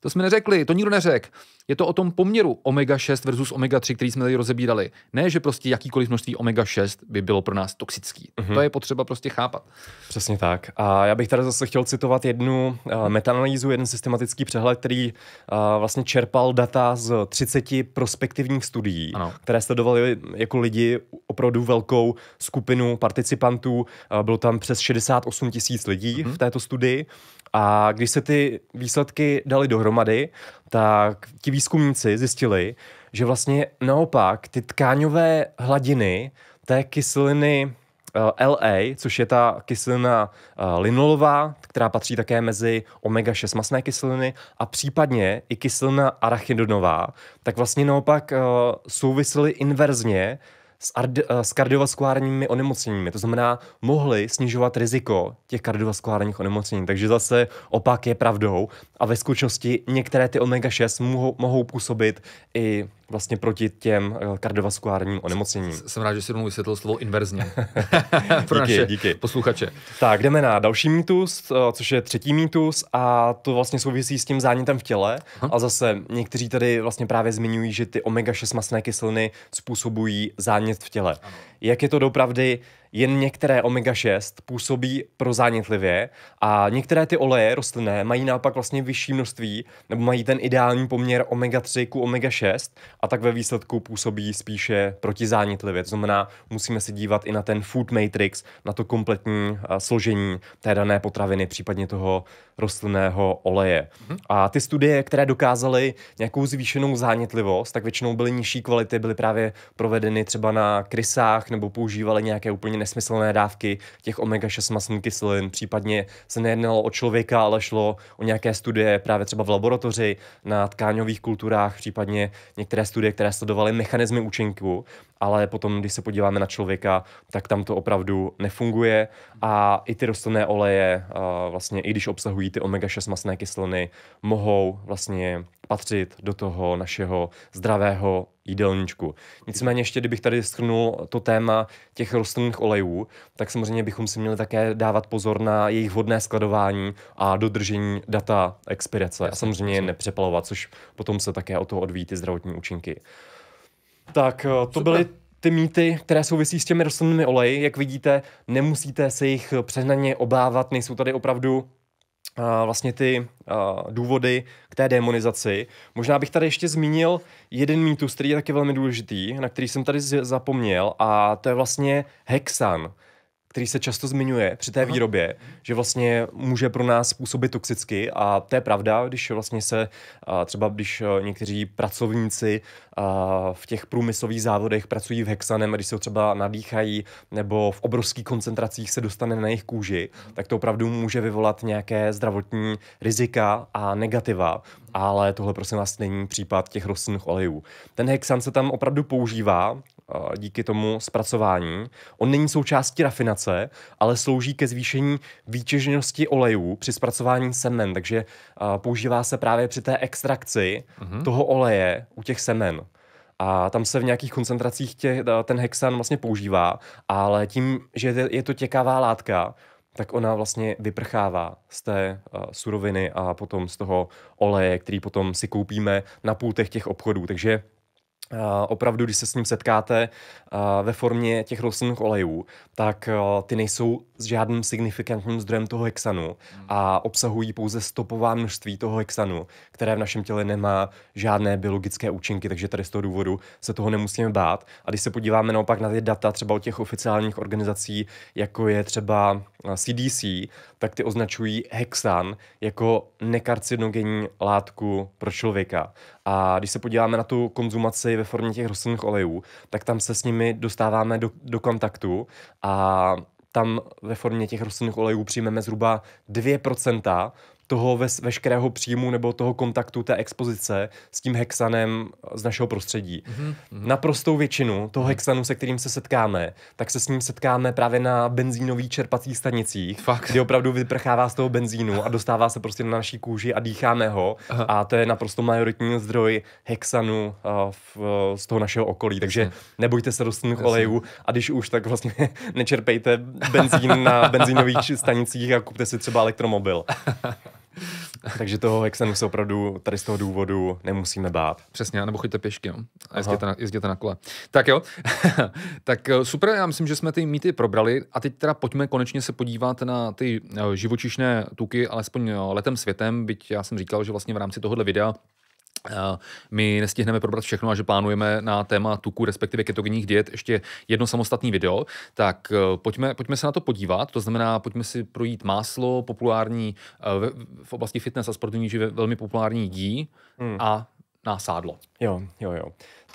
To jsme neřekli, to nikdo neřekl. Je to o tom poměru omega-6 versus omega-3, který jsme tady rozebírali. Ne, že prostě jakýkoliv množství omega-6 by bylo pro nás toxický. Mm-hmm. To je
potřeba prostě chápat. Přesně tak. A já bych tady zase chtěl citovat jednu uh, metaanalýzu, jeden systematický přehled, který uh, vlastně čerpal data z 30 prospektivních studií, ano. které sledovaly jako lidi opravdu velkou skupinu participantů. Uh, bylo tam přes 68 tisíc lidí mm-hmm. v mhm. této studii. A když se ty výsledky dali dohromady, dohromady, tak ti výzkumníci zjistili, že vlastně naopak ty tkáňové hladiny té kyseliny eh, LA, což je ta kyselina eh, linolová, která patří také mezi omega-6 masné kyseliny a případně i kyselina arachidonová, tak vlastně naopak eh, souvisely inverzně s, ard, eh, s kardiovaskulárními onemocněními. To znamená, mohli snižovat riziko těch kardiovaskulárních onemocnění. Takže zase opak je pravdou a ve skutečnosti některé ty omega-6 mohou, mohou působit i vlastně proti těm eh, kardiovaskulárním onemocněním. Jsem rád, že si domů vysvětlil slovo inverzně [laughs] [laughs] pro díky, naše díky. posluchače. Tak jdeme na další mýtus, eh, což je třetí mýtus a to vlastně souvisí s tím zánětem v těle. Aha. A zase někteří tady vlastně právě zmiňují, že ty omega-6 masné kyseliny způsobují zánět v těle. Ano jak je to dopravdy jen některé omega-6 působí prozánětlivě a některé ty oleje rostlinné mají naopak vlastně vyšší množství nebo mají ten ideální poměr omega-3 ku omega-6 a tak ve výsledku působí spíše protizánětlivě. To znamená, musíme se dívat i na ten food matrix, na to kompletní složení té dané potraviny, případně toho rostlinného oleje. Mhm. A ty studie, které dokázaly nějakou zvýšenou zánětlivost, tak většinou byly nižší kvality, byly právě provedeny třeba na krysách nebo používali nějaké úplně nesmyslné dávky těch omega-6 masných kyselin. Případně se nejednalo o člověka, ale šlo o nějaké studie právě třeba v laboratoři na tkáňových kulturách, případně některé studie, které sledovaly mechanismy účinku, ale potom, když se podíváme na člověka, tak tam to opravdu nefunguje a i ty rostlinné oleje, vlastně i když obsahují ty omega-6 masné kyseliny, mohou vlastně patřit do toho našeho zdravého jídelníčku. Nicméně ještě, kdybych tady schrnul to téma těch rostlinných olejů, tak samozřejmě bychom si měli také dávat pozor na jejich vhodné skladování a dodržení data expirace a samozřejmě je nepřepalovat, což potom se také o to odvíjí ty zdravotní účinky. Tak eh, to byly ty mýty, které souvisí s těmi rostlinnými oleji, jak vidíte, nemusíte se jich přehnaně obávat, nejsou tady opravdu Eh, vlastně ty uh, důvody k té demonizaci. Možná bych tady ještě zmínil jeden mýtus, který je taky velmi důležitý, na který jsem tady zapomněl, a to je vlastně hexan který se často zmiňuje při té Aha. výrobě, že vlastně může pro nás působit toxicky a to je pravda, když vlastně se třeba když e, někteří pracovníci v těch průmyslových závodech pracují v hexanem, když se ho třeba nadýchají nebo v obrovských koncentracích se dostane na jejich kůži, tak to opravdu může vyvolat nějaké zdravotní rizika a negativa, ale tohle prosím vás není případ těch rostlinných olejů. Ten hexan se tam opravdu používá, díky tomu zpracování. On není součástí rafinace, ale slouží ke zvýšení výtěžnosti olejů při zpracování semen, takže používá se právě při té extrakci mm-hmm. toho oleje u těch semen. A tam se v nějakých koncentracích tě, ten hexan vlastně používá, ale tím, že je to těkavá látka, tak ona vlastně vyprchává z té uh, suroviny a potom z toho oleje, který potom si koupíme na půltech těch obchodů. Takže Eh, opravdu, když se s ním setkáte eh, ve formě těch rostlinných olejů, tak eh, ty nejsou s žádným signifikantním zdrojem toho hexanu hmm. a obsahují pouze stopová množství toho hexanu, které v našem těle nemá žádné biologické účinky, takže tady z toho důvodu se toho nemusíme bát. A když se podíváme naopak na ty data třeba od těch oficiálních organizací, jako je třeba CDC, eh, tak ty označují hexan jako nekarcinogenní látku pro člověka. A když se podíváme na tu konzumaci ve formě těch rostlinných olejů, tak tam se s nimi dostáváme do, do kontaktu a tam ve formě těch rostlinných olejů přijmeme zhruba 2% toho ves, veškerého příjmu nebo toho kontaktu té expozice s tím hexanem eh, z našeho prostředí. Mm-hmm. Naprostou většinu toho mhm. hexanu, se kterým se setkáme, tak se s ním setkáme právě na benzínových čerpacích stanicích, Fakt. kdy opravdu vyprchává z toho benzínu a dostává se prostě na naší kůži a dýcháme ho. Aha. A to je naprosto majoritní zdroj hexanu uh, v, uh, z toho našeho okolí. Takže Jasně. nebojte se rostlinných olejů a když už, tak vlastně [laughs] nečerpejte benzín na benzínových [laughs] stanicích a kupte si třeba elektromobil. [laughs] [laughs] Takže toho hexenu se opravdu tady z toho důvodu nemusíme bát. Přesně, nebo choďte pěšky jo. No. a jezděte na, jezděte na kole. Tak jo,
[laughs] tak eh, super, já myslím, že jsme ty mýty probrali a teď teda pojďme konečně se podívat na ty eh, živočišné tuky, alespoň eh, letem světem, byť já jsem říkal, že vlastně v rámci tohohle videa Eh, my nestihneme probrat všechno a že plánujeme na téma tuku, respektive ketogenních diet, ještě jedno samostatné video. Tak eh, pojďme, pojďme se na to podívat, to znamená, pojďme si projít máslo, populární eh, v, v oblasti fitness a sportovní živě velmi populární jí
hmm. a násádlo. Jo, jo, jo.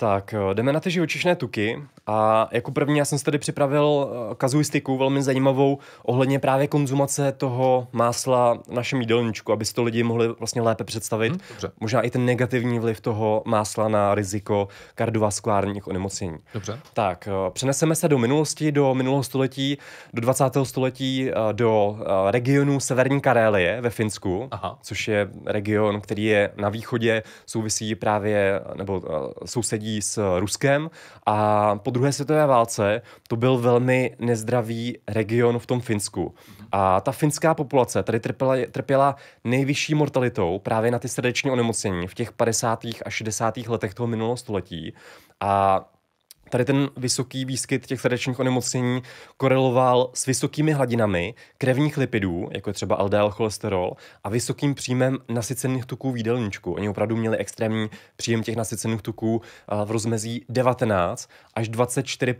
Tak eh, jdeme na ty živočišné tuky a jako první já jsem si tady připravil eh, kazuistiku velmi zajímavou ohledně právě konzumace toho másla v našem jídelníčku, aby si to lidi mohli vlastně lépe představit. Hmm, dobře. Možná i ten negativní vliv toho másla na riziko kardiovaskulárních onemocnění. Dobře. Tak eh, přeneseme se do minulosti, do minulého století, do 20. století, do regionu Severní Karélie ve Finsku, Aha. což je region, který je na východě, souvisí právě, nebo sousedí lidí s eh, Ruskem a po druhé světové válce to byl velmi nezdravý region v tom Finsku. A ta finská populace tady trpěla, trpěla nejvyšší mortalitou právě na ty srdeční onemocnění v těch 50. a 60. letech toho minulého století. A tady ten vysoký výskyt těch srdečních onemocnění koreloval s vysokými hladinami krevních lipidů, jako je třeba LDL cholesterol, a vysokým příjmem nasycených tuků v jídelníčku. Oni opravdu měli extrémní příjem těch nasycených tuků eh, v rozmezí 19 až 24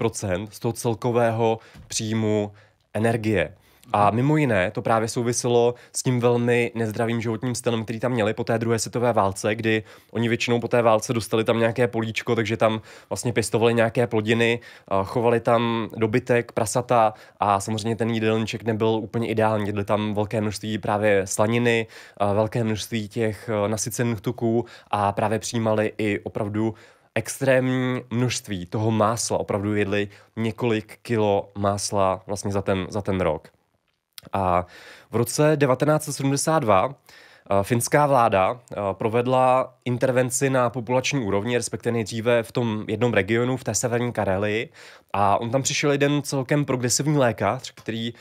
z toho celkového příjmu energie. A mimo jiné to právě souviselo s tím velmi nezdravým životním stylem, který tam měli po té druhé světové válce, kdy oni většinou po té válce dostali tam nějaké políčko, takže tam vlastně pěstovali nějaké plodiny, chovali tam dobytek, prasata a samozřejmě ten jídelníček nebyl úplně ideální. Jedli tam velké množství právě slaniny, velké množství těch e, nasycených tuků a právě přijímali i opravdu extrémní množství toho másla. Opravdu jedli několik kilo másla vlastně za ten, za ten rok. A v roce 1972 eh, Finská vláda eh, provedla intervenci na populační úrovni, respektive nejdříve v tom jednom regionu, v té severní Karelii. A on tam přišel jeden celkem progresivní lékař, který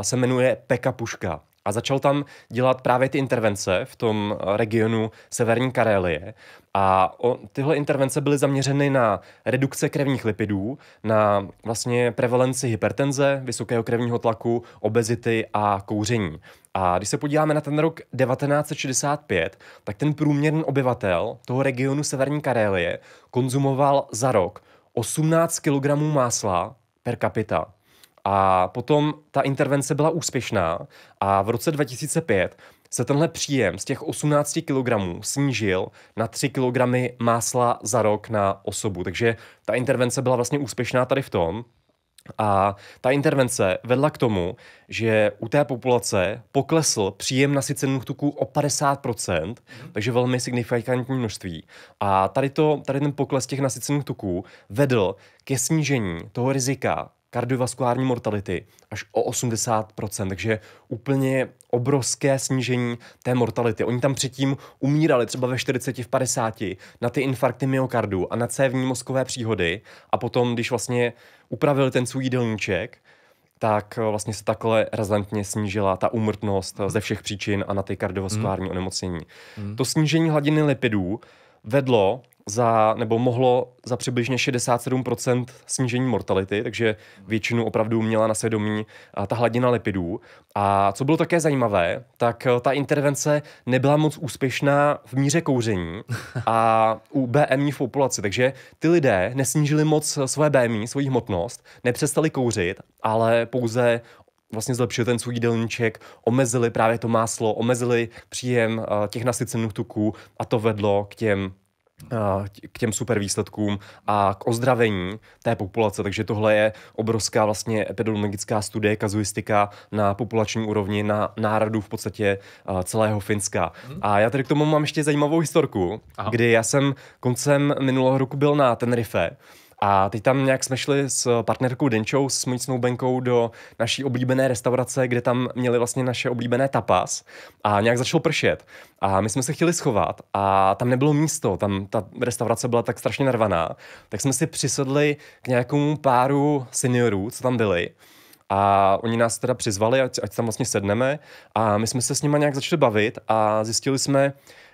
eh, se jmenuje Peka Puška. A začal tam dělat právě ty intervence v tom regionu severní Karelie. A o, tyhle intervence byly zaměřeny na redukce krevních lipidů, na vlastně prevalenci hypertenze, vysokého krevního tlaku, obezity a kouření. A když se podíváme na ten rok 1965, tak ten průměrný obyvatel toho regionu Severní Karélie konzumoval za rok 18 kg másla per capita. A potom ta intervence byla úspěšná a v roce 2005 se tenhle příjem z těch 18 kg snížil na 3 kg másla za rok na osobu. Takže ta intervence byla vlastně úspěšná tady v tom, a ta intervence vedla k tomu, že u té populace poklesl příjem nasycených tuků o 50%, mhm. takže velmi signifikantní množství. A tady, to, tady ten pokles těch nasycených tuků vedl ke snížení toho rizika kardiovaskulární mortality až o 80%, takže úplně obrovské snížení té mortality. Oni tam předtím umírali třeba ve 40, v 50 na ty infarkty myokardu a na cévní mozkové příhody a potom, když vlastně upravili ten svůj jídelníček, tak eh, vlastně se takhle razantně snížila ta úmrtnost eh, ze všech příčin a na ty kardiovaskulární mm. onemocnění. Mm. To snížení hladiny lipidů vedlo za, nebo mohlo za přibližně 67% snížení mortality, takže většinu opravdu měla na svědomí ta hladina lipidů. A co bylo také zajímavé, tak eh, ta intervence nebyla moc úspěšná v míře kouření a u BMI v populaci, takže ty lidé nesnížili moc eh, své BMI, svoji hmotnost, nepřestali kouřit, ale pouze vlastně zlepšili ten svůj jídelníček, omezili právě to máslo, omezili příjem eh, těch nasycených tuků a to vedlo k těm Eh, k těm super výsledkům a k ozdravení té populace. Takže tohle je obrovská vlastně epidemiologická studie, kazuistika na populační úrovni, na národu v podstatě eh, celého Finska. Hmm. A já tady k tomu mám ještě zajímavou historku, Aha. kdy já jsem koncem minulého roku byl na Tenerife a teď tam nějak jsme šli s partnerkou Denčou, s mojí snoubenkou do naší oblíbené restaurace, kde tam měli vlastně naše oblíbené tapas a nějak začalo pršet. A my jsme se chtěli schovat a tam nebylo místo, tam ta restaurace byla tak strašně narvaná, tak jsme si přisedli k nějakému páru seniorů, co tam byli. A oni nás teda přizvali, ať, ať tam vlastně sedneme. A my jsme se s nimi nějak začali bavit a zjistili jsme,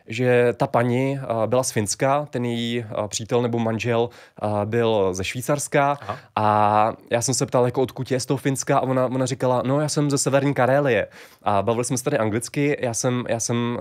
že ta paní eh, byla z Finska, ten její eh, přítel nebo manžel eh, byl ze Švýcarska Aha. a já jsem se ptal, jako odkud je z toho Finska a ona, ona říkala, no já jsem ze Severní Karélie a bavili jsme se tady anglicky, já jsem, já jsem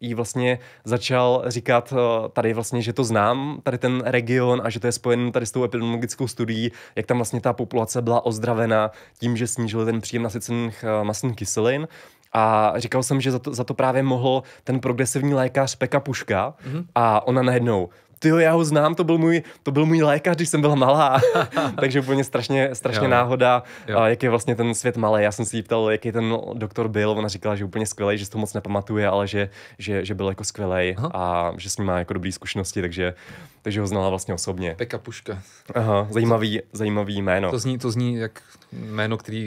jí vlastně začal říkat tady vlastně, že to znám, tady ten region a že to je spojen tady s tou epidemiologickou studií, jak tam vlastně ta populace byla ozdravena tím, že snížili ten příjem nasycených masných kyselin a říkal jsem, že za to, za to právě mohl ten progresivní lékař Peka Puška mm-hmm. a ona najednou, ty já ho znám, to byl můj, to byl můj lékař, když jsem byla malá. [laughs] Takže úplně strašně, strašně jo. náhoda, jo. A jak je vlastně ten svět malý. Já jsem si ji ptal, jaký ten doktor byl, ona říkala, že úplně skvělý, že si to moc nepamatuje, ale že, že, že byl jako skvělý a že s ním má jako dobré zkušenosti, takže, takže ho znala vlastně osobně. Peka Puška. Aha, zajímavý, zajímavý jméno. To zní, to zní jak jméno, který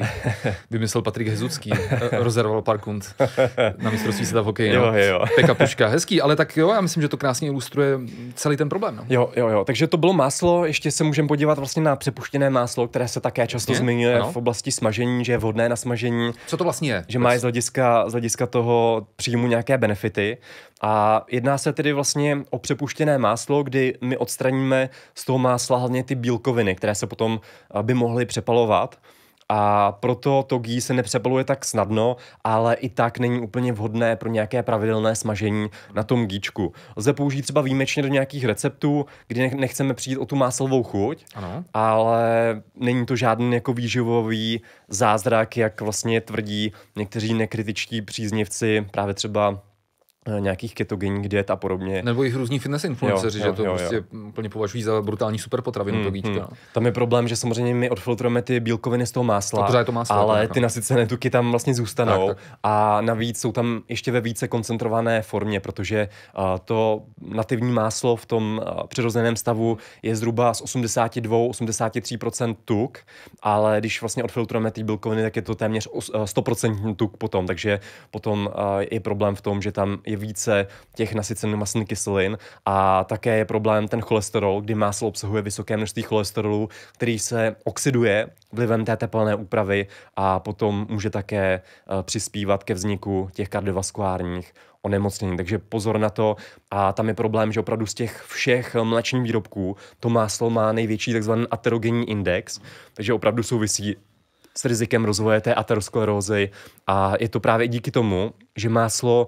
vymyslel Patrik Hezucký, [laughs] rozerval
Parkund na mistrovství světa v hokeji. No. Jo, jo. Peka Puška,
hezký, ale tak jo, já myslím, že to krásně ilustruje celý ten ten problém. No. Jo, jo, jo. Takže to bylo máslo, ještě se můžeme podívat vlastně na přepuštěné máslo, které se také často je? zmiňuje ano. v oblasti smažení, že je vhodné na smažení. Co to vlastně je? Že má z hlediska, z hlediska toho příjmu nějaké benefity. A jedná se tedy vlastně o přepuštěné máslo, kdy my odstraníme z toho másla hlavně ty bílkoviny, které se potom eh, by mohly přepalovat a proto to gý se nepřepaluje tak snadno, ale i tak není úplně vhodné pro nějaké pravidelné smažení na tom gíčku. Lze použít třeba výjimečně do nějakých receptů, kdy nechceme přijít o tu máslovou chuť, ano. ale není to žádný jako výživový zázrak, jak vlastně tvrdí někteří nekritičtí příznivci právě třeba Eh, nějakých ketogenních diet a podobně. Nebo jich různí fitness influenceři, že jo, to jo, prostě jo. úplně považují za brutální super potraviny to hmm, víčka. Hmm. Tam je problém, že samozřejmě my odfiltrujeme ty bílkoviny z toho másla, to, to máslo, ale tak, ty no. nasycené tuky tam vlastně zůstanou tak, tak. a navíc jsou tam ještě ve více koncentrované formě, protože uh, to nativní máslo v tom uh, přirozeném stavu je zhruba z 82-83% tuk, ale když vlastně odfiltrujeme ty bílkoviny, tak je to téměř 100% tuk potom, takže potom uh, je problém v tom, že tam je je více těch nasycených masných kyselin a také je problém ten cholesterol, kdy máslo obsahuje vysoké množství cholesterolu, který se oxiduje vlivem té tepelné úpravy a potom může také eh, přispívat ke vzniku těch kardiovaskulárních onemocnění. Takže pozor na to. A tam je problém, že opravdu z těch všech mlečných výrobků to máslo má největší takzvaný aterogenní index, takže opravdu souvisí s rizikem rozvoje té aterosklerózy a je to právě díky tomu, že máslo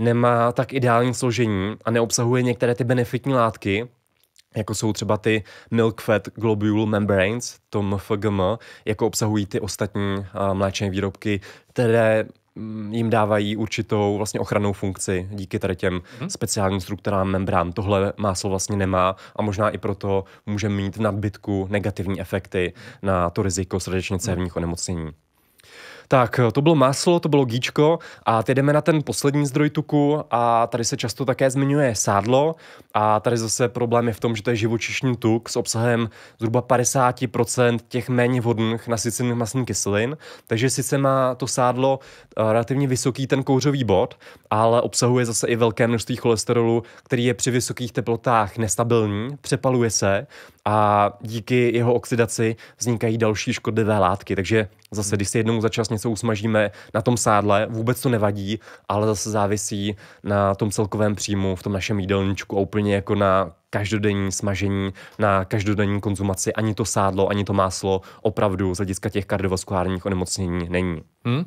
nemá tak ideální složení a neobsahuje některé ty benefitní látky, jako jsou třeba ty milk fat globule membranes, to MFGM, jako obsahují ty ostatní mléčné výrobky, které mm, jim dávají určitou vlastně ochrannou funkci díky tady těm hmm. speciálním strukturám membrán. Tohle máslo vlastně nemá a možná i proto může mít v nadbytku negativní efekty na to riziko srdečně cévních onemocnění. Tak eh, to bylo maslo, to bylo gíčko a teď jdeme na ten poslední zdroj tuku a tady se často také zmiňuje sádlo a tady zase problém je v tom, že to je živočišní tuk s obsahem zhruba 50% těch méně vhodných nasycených masných kyselin, takže sice má to sádlo eh, relativně vysoký ten kouřový bod, ale obsahuje zase i velké množství cholesterolu, který je při vysokých teplotách nestabilní, přepaluje se a díky jeho oxidaci vznikají další škodlivé látky, takže Zase, když si jednou za čas něco usmažíme na tom sádle, vůbec to nevadí, ale zase závisí na tom celkovém příjmu v tom našem jídelníčku a úplně jako na každodenní smažení, na každodenní konzumaci ani to sádlo, ani to máslo opravdu z hlediska těch kardiovaskulárních onemocnění není.
Hmm.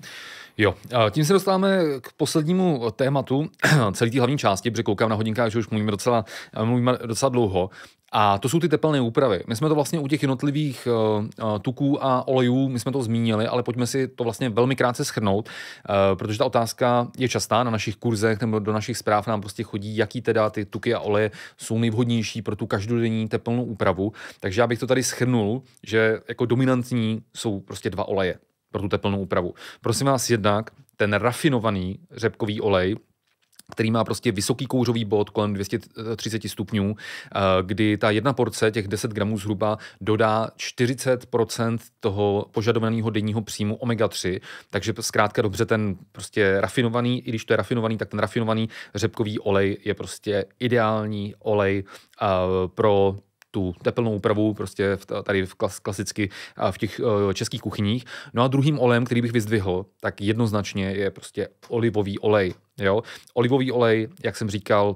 Jo, tím se dostáváme k poslednímu tématu [clears throat] celé té hlavní části, protože koukám na hodinkách, že už mluvíme docela, mluvíme docela dlouho. A to jsou ty tepelné úpravy. My jsme to vlastně u těch jednotlivých eh, eh, tuků a olejů, my jsme to zmínili, ale pojďme si to vlastně velmi krátce schrnout, eh, protože ta otázka je častá na našich kurzech nebo do našich zpráv nám prostě chodí, jaký teda ty tuky a oleje jsou nejvhodnější pro tu každodenní tepelnou úpravu. Takže já bych to tady schrnul, že jako dominantní jsou prostě dva oleje pro tu teplnou úpravu. Prosím vás jednak, ten rafinovaný řepkový olej, který má prostě vysoký kouřový bod kolem 230 stupňů, eh, kdy ta jedna porce, těch 10 gramů zhruba, dodá 40% toho požadovaného denního příjmu omega-3, takže zkrátka dobře ten prostě rafinovaný, i když to je rafinovaný, tak ten rafinovaný řepkový olej je prostě ideální olej eh, pro tu tepelnou úpravu prostě v, tady v klas, klasicky v těch eh, českých kuchyních. No a druhým olejem, který bych vyzdvihl, tak jednoznačně je prostě olivový olej. Jo? Olivový olej, jak jsem říkal,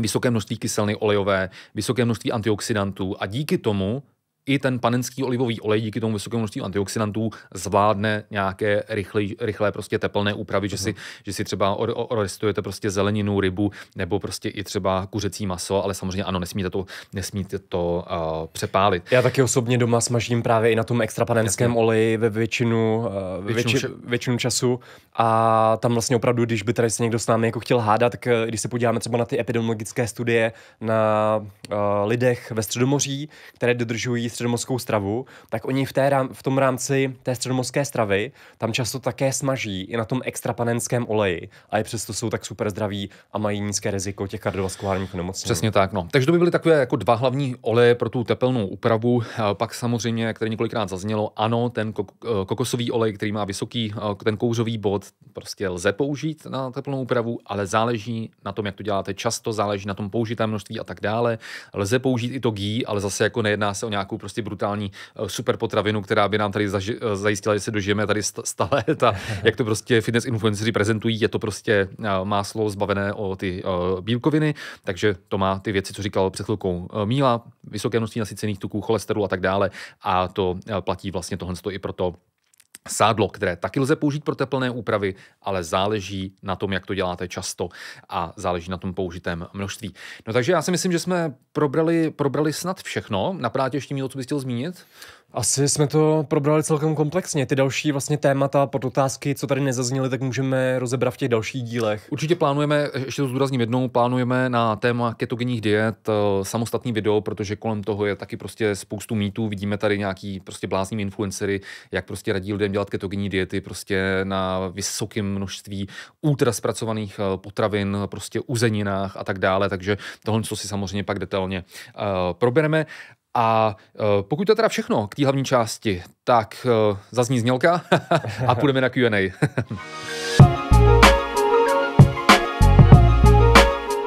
vysoké množství kyselny olejové, vysoké množství antioxidantů a díky tomu i ten panenský olivový olej díky tomu vysokému množství antioxidantů zvládne nějaké rychlé, rychlé prostě teplné úpravy, uh-huh. že si, že si třeba orestujete prostě zeleninu, rybu nebo prostě i třeba kuřecí maso, ale samozřejmě ano, nesmíte to, nesmíte to uh, přepálit. Já taky
osobně doma smažím právě i na tom extra panenském Jasně. oleji ve většinu, uh, většinu, větši, většinu času a tam vlastně opravdu, když by tady se někdo s námi jako chtěl hádat, tak eh, když se podíváme třeba na ty epidemiologické studie na uh, lidech ve Středomoří, které dodržují středomorskou stravu, tak oni v, té rám, v tom rámci té středomorské stravy tam často také smaží i na tom extrapanenském oleji a i přesto jsou tak super zdraví a mají nízké riziko těch kardiovaskulárních nemocí. Přesně
tak, no. Takže to by byly takové jako dva hlavní oleje pro tu tepelnou úpravu. Pak samozřejmě, jak tady několikrát zaznělo, ano, ten kok- eh, kokosový olej, který má vysoký eh, ten kouřový bod, prostě lze použít na teplnou úpravu, ale záleží na tom, jak to děláte často, záleží na tom použitém množství a tak dále. Lze použít i to gý, ale zase jako nejedná se o nějakou prostě brutální eh, super potravinu, která by nám tady zaži- eh, zajistila, že se dožijeme tady stále. Ta, [laughs] jak to prostě fitness influenceri prezentují, je to prostě eh, máslo zbavené o ty bílkoviny, takže to má ty věci, co říkal před chvilkou Míla, vysoké množství nasycených tuků, cholesterolu a tak dále. A to platí vlastně tohle i pro to, Sádlo, které taky lze použít pro teplné úpravy, ale záleží na tom, jak to děláte často a záleží na tom použitém množství. No takže já si
myslím, že jsme probrali, probrali snad všechno. Napadá ještě něco, co bys chtěl zmínit? Asi jsme to probrali celkem komplexně. Ty další vlastně témata, podotázky, co tady nezazněly, tak můžeme rozebrat v těch dalších dílech.
Určitě plánujeme, ještě to zdůrazním jednou, plánujeme na téma ketogenních diet eh, samostatný video, protože kolem toho je taky prostě spoustu mýtů. Vidíme tady nějaký prostě blázní influencery, jak prostě radí lidem dělat ketogenní diety prostě na vysokém množství ultra zpracovaných eh, potravin, prostě uzeninách a tak dále. Takže tohle, co si samozřejmě pak detailně uh, probereme. A eh, pokud to je teda všechno k té hlavní části, tak eh, zazní znělka [laughs] a půjdeme na Q&A. [laughs]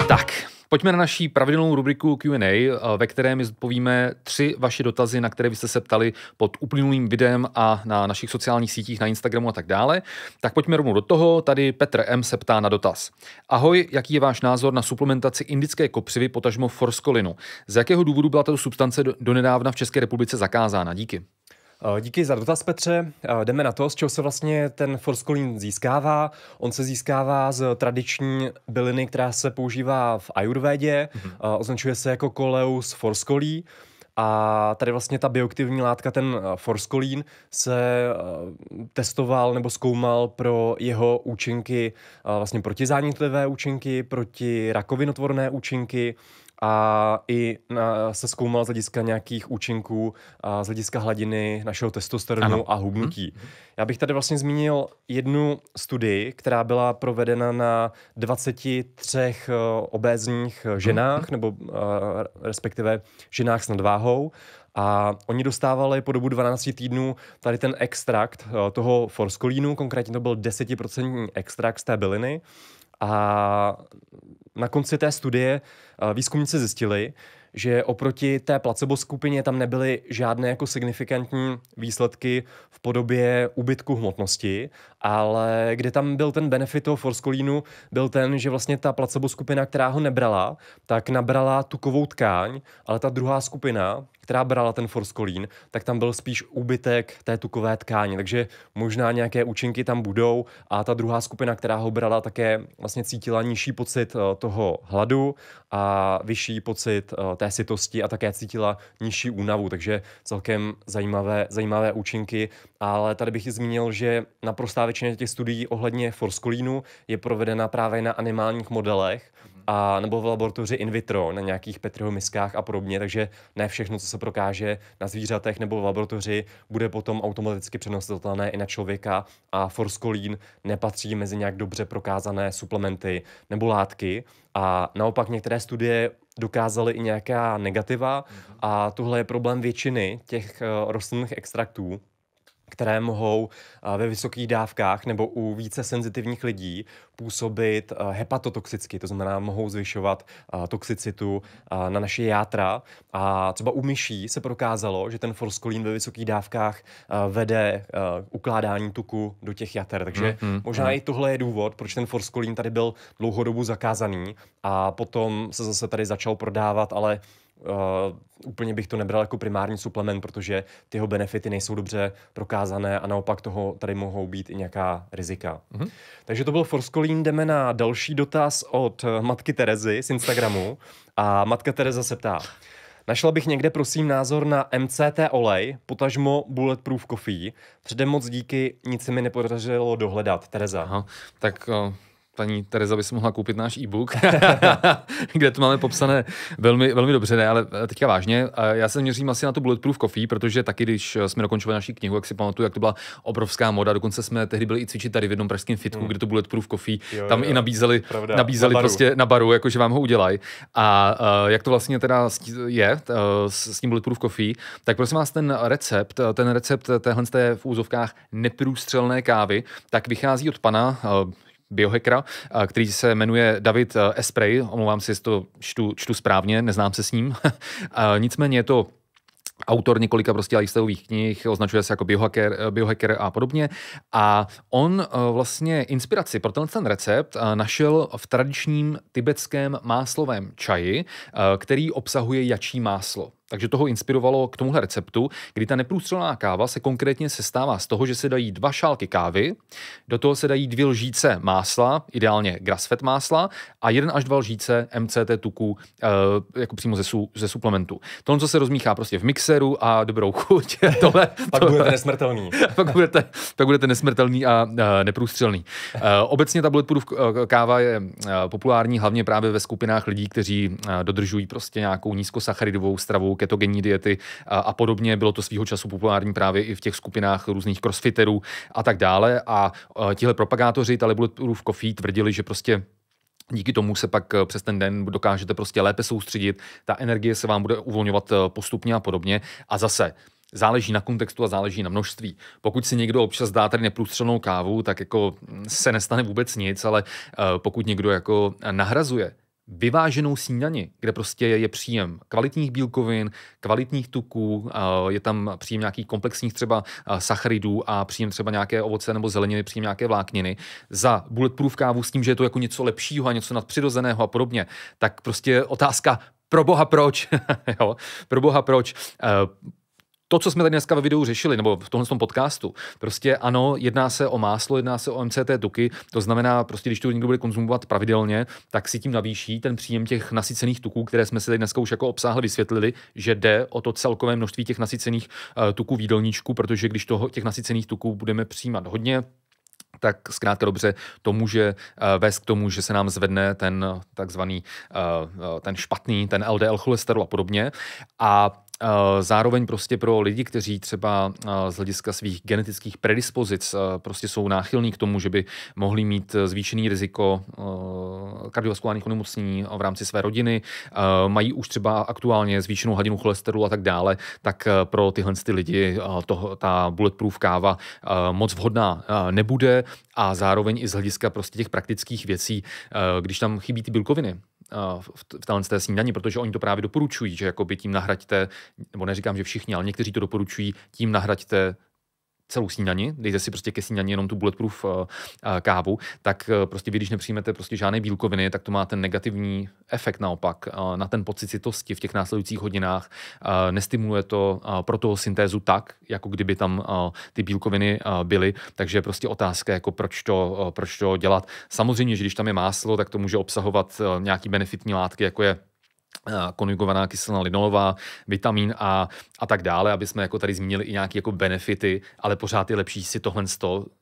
tak, Pojďme na naší pravidelnou rubriku Q&A, eh, ve které my zodpovíme tři vaše dotazy, na které vy jste se ptali pod uplynulým videem a na našich sociálních sítích, na Instagramu a tak dále. Tak pojďme rovnou do toho. Tady Petr M. se ptá na dotaz. Ahoj, jaký je váš názor na suplementaci indické kopřivy, potažmo forskolinu? Z jakého důvodu byla tato substance donedávna v České republice zakázána? Díky.
Eh, díky za dotaz, Petře. Eh, jdeme na to, z čeho se vlastně ten forskolín získává. On se získává z tradiční byliny, která se používá v ajurvédě. Mm-hmm. Označuje se jako koleus forskolí. A tady vlastně ta bioaktivní látka, ten forskolín, se testoval nebo zkoumal pro jeho účinky, vlastně protizánitlivé účinky, proti rakovinotvorné účinky, a i na, se zkoumal z hlediska nějakých účinků a z hlediska hladiny našeho testosteronu ano. a hubnutí. Hmm. Já bych tady vlastně zmínil jednu studii, která byla provedena na 23 eh, obézních eh, ženách, hmm. nebo uh, respektive ženách s nadváhou. A oni dostávali po dobu 12 týdnů tady ten extrakt toho forskolínu, konkrétně to byl 10% extrakt z té byliny. A na konci té studie eh, výzkumníci zjistili, že oproti té placebo skupině tam nebyly žádné jako signifikantní výsledky v podobě ubytku hmotnosti, ale kde tam byl ten benefit toho forskolínu, byl ten, že vlastně ta placebo skupina, která ho nebrala, tak nabrala tukovou tkáň, ale ta druhá skupina, která brala ten forskolín, tak tam byl spíš úbytek té tukové tkáně, takže možná nějaké účinky tam budou a ta druhá skupina, která ho brala, také vlastně cítila nižší pocit eh, toho hladu a vyšší pocit eh, té sytosti a také cítila nižší únavu, takže celkem zajímavé, zajímavé účinky, ale tady bych i zmínil, že naprostá většině těch studií ohledně forskolínu je provedena právě na animálních modelech mhm. a nebo v laboratoři in vitro, na nějakých Petriho miskách a podobně, takže ne všechno, co se prokáže na zvířatech nebo v laboratoři, bude potom automaticky přenositelné i na člověka a forskolín nepatří mezi nějak dobře prokázané suplementy nebo látky a naopak některé studie dokázaly i nějaká negativa mhm. a tohle je problém většiny těch eh, rostlinných extraktů, které mohou eh, ve vysokých dávkách nebo u více senzitivních lidí působit eh, hepatotoxicky, to znamená mohou zvyšovat eh, toxicitu na naše játra a třeba u myší se prokázalo, že ten forskolín ve vysokých dávkách vede ukládání tuku do těch jater, takže mm, mm, možná mm. i tohle je důvod, proč ten forskolín tady byl dlouhodobu zakázaný a potom se zase tady začal prodávat, ale Eh, úplně bych to nebral jako primární suplement, protože ty jeho benefity nejsou dobře prokázané a naopak toho tady mohou být i nějaká rizika. Mm-hmm. Takže to byl Forskolín, jdeme na další dotaz od eh, matky Terezy z Instagramu a matka Tereza se ptá, Našla bych někde, prosím, názor na MCT olej, potažmo Bulletproof Coffee. Předem moc díky, nic se mi nepodařilo dohledat. Tereza. Aha, tak uh paní Tereza by si mohla koupit náš e-book, [laughs] kde to máme popsané
velmi, velmi dobře, ne, ale eh, teďka vážně. Já se měřím asi na tu Bulletproof Coffee, protože taky, když eh, jsme dokončovali naši knihu, jak si pamatuju, jak to byla obrovská moda, dokonce jsme tehdy byli i cvičit tady v jednom pražském fitku, hmm. kde to Bulletproof Coffee, jo, tam jo, i nabízeli, pravda, nabízeli na prostě na baru, jakože vám ho udělají. A uh, jak to vlastně teda je uh, s tím Bulletproof Coffee, tak prosím vás, ten recept, ten recept téhle v úzovkách neprůstřelné kávy, tak vychází od pana, uh, biohackera, který se jmenuje David eh, Esprey, omlouvám si, jestli to čtu, čtu správně, neznám se s ním. [laughs] Nicméně je to autor několika prostě lifestyleových knih, označuje se jako biohacker, eh, biohacker a podobně. A on eh, vlastně inspiraci pro tenhle ten recept našel v tradičním tibetském máslovém čaji, který obsahuje jačí máslo. Takže toho inspirovalo k tomuhle receptu, kdy ta neprůstřelná káva se konkrétně sestává z toho, že se dají dva šálky kávy, do toho se dají dvě lžíce másla, ideálně grassfed másla, a jeden až dva lžíce MCT tuku e, jako přímo ze, su, ze suplementu. To, co se rozmíchá prostě v mixeru a dobrou chuť. [laughs] Tohle,
pak tohle, budete nesmrtelný.
[laughs] pak, budete, pak budete nesmrtelný a e, neprůstřelný. E, obecně ta bulletproof káva je populární hlavně právě ve skupinách lidí, kteří dodržují prostě nějakou nízkosacharidovou stravu, ketogenní diety a, a podobně. Bylo to svýho času populární právě i v těch skupinách různých crossfiterů a tak dále. A e, tihle propagátoři tady Bulletproof Coffee tvrdili, že prostě Díky tomu se pak e, přes ten den dokážete prostě lépe soustředit, ta energie se vám bude uvolňovat e, postupně a podobně. A zase, záleží na kontextu a záleží na množství. Pokud si někdo občas dá tady neprůstřelnou kávu, tak jako mm, se nestane vůbec nic, ale pokud někdo jako nahrazuje vyváženou snídani, kde prostě je příjem kvalitních bílkovin, kvalitních tuků, je tam příjem nějakých komplexních třeba sacharidů a příjem třeba nějaké ovoce nebo zeleniny, příjem nějaké vlákniny, za bulletproof kávu s tím, že je to jako něco lepšího a něco nadpřirozeného a podobně, tak prostě otázka pro boha proč, [laughs] jo, pro boha proč, to, co jsme tady dneska ve videu řešili, nebo v tomhle podcastu, prostě ano, jedná se o máslo, jedná se o MCT tuky, to znamená, prostě když to někdo bude konzumovat pravidelně, tak si tím navýší ten příjem těch nasycených tuků, které jsme si tady dneska už jako obsáhle vysvětlili, že jde o to celkové množství těch nasycených uh, tuků v jídelníčku, protože když toho, těch nasycených tuků budeme přijímat hodně, tak zkrátka dobře to může eh, vést k tomu, že se nám zvedne ten takzvaný, eh, ten špatný, ten LDL cholesterol a podobně. A Eh, zároveň prostě pro lidi, kteří třeba eh, z hlediska svých genetických predispozic eh, prostě jsou náchylní k tomu, že by mohli mít zvýšený riziko kardiovaskulárních onemocnění v rámci své rodiny, mají už třeba aktuálně zvýšenou hladinu cholesterolu a tak dále, tak pro tyhle ty lidi to, ta bulletproof káva moc vhodná nebude a zároveň i z hlediska prostě těch praktických věcí, když tam chybí ty bílkoviny, v téhle té snídani, protože oni to právě doporučují, že by tím nahraďte, nebo neříkám, že všichni, ale někteří to doporučují, tím nahraďte celou snídani, dejte si prostě ke snídani jenom tu bulletproof uh, kávu, tak uh, prostě vy, když nepřijmete prostě žádné bílkoviny, tak to má ten negativní efekt naopak uh, na ten pocit citosti v těch následujících hodinách. Nestimuluje to pro toho syntézu tak, jako kdyby tam ty bílkoviny byly, takže prostě otázka, jako proč to, proč to dělat. Samozřejmě, že když tam je máslo, tak to může obsahovat nějaký benefitní látky, jako je konjugovaná kyselina linolová, vitamin A a tak dále, aby jsme jako tady zmínili i nějaké jako benefity, ale pořád je lepší si tohle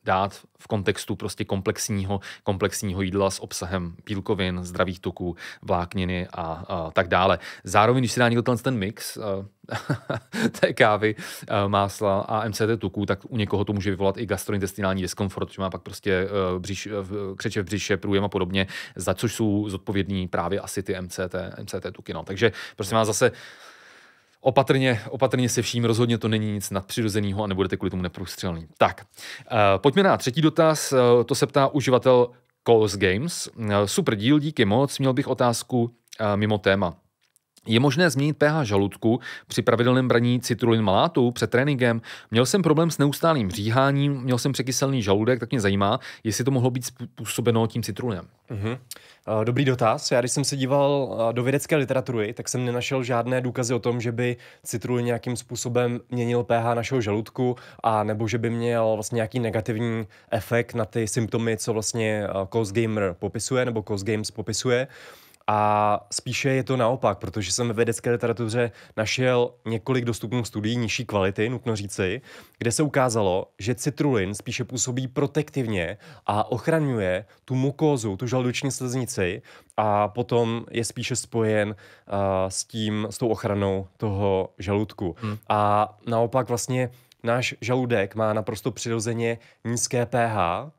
dát v kontextu prostě komplexního, komplexního jídla s obsahem bílkovin, zdravých tuků, vlákniny a, a tak dále. Zároveň, když si dá někdo ten mix, [laughs] té kávy, eh, másla a MCT tuků, tak u někoho to může vyvolat i gastrointestinální diskomfort, že má pak prostě eh, břiš, eh, křeče v břiše, průjem a podobně, za což jsou zodpovědní právě asi ty MCT, MCT tuky. No. Takže prostě má zase opatrně, opatrně se vším, rozhodně to není nic nadpřirozeného a nebudete kvůli tomu neprůstřelný. Tak, pojďme na třetí dotaz, to se ptá uživatel Calls Games. Super díl, díky moc, měl bych otázku mimo téma. Je možné změnit pH žaludku při pravidelném braní citrulin malátu před tréninkem? Měl jsem problém s neustálým říháním, měl jsem překyselný žaludek, tak mě zajímá, jestli to mohlo být způsobeno tím citrulinem.
Mm-hmm. Dobrý dotaz. Já když jsem se díval eh, do vědecké literatury, tak jsem nenašel žádné důkazy o tom, že by citrulin nějakým způsobem měnil pH našeho žaludku a nebo že by měl vlastně nějaký negativní efekt na ty symptomy, co vlastně eh, Coast Gamer popisuje nebo Coast Games popisuje. Uh, a spíše je to naopak, protože jsem ve vědecké literatuře našel několik dostupných studií nižší kvality, nutno říci, kde se ukázalo, že citrulin spíše působí protektivně a ochraňuje tu mukózu, tu žaludční sleznici a potom je spíše spojen uh, s tím, s tou ochranou toho žaludku. Hmm. A naopak vlastně náš žaludek má naprosto přirozeně nízké pH,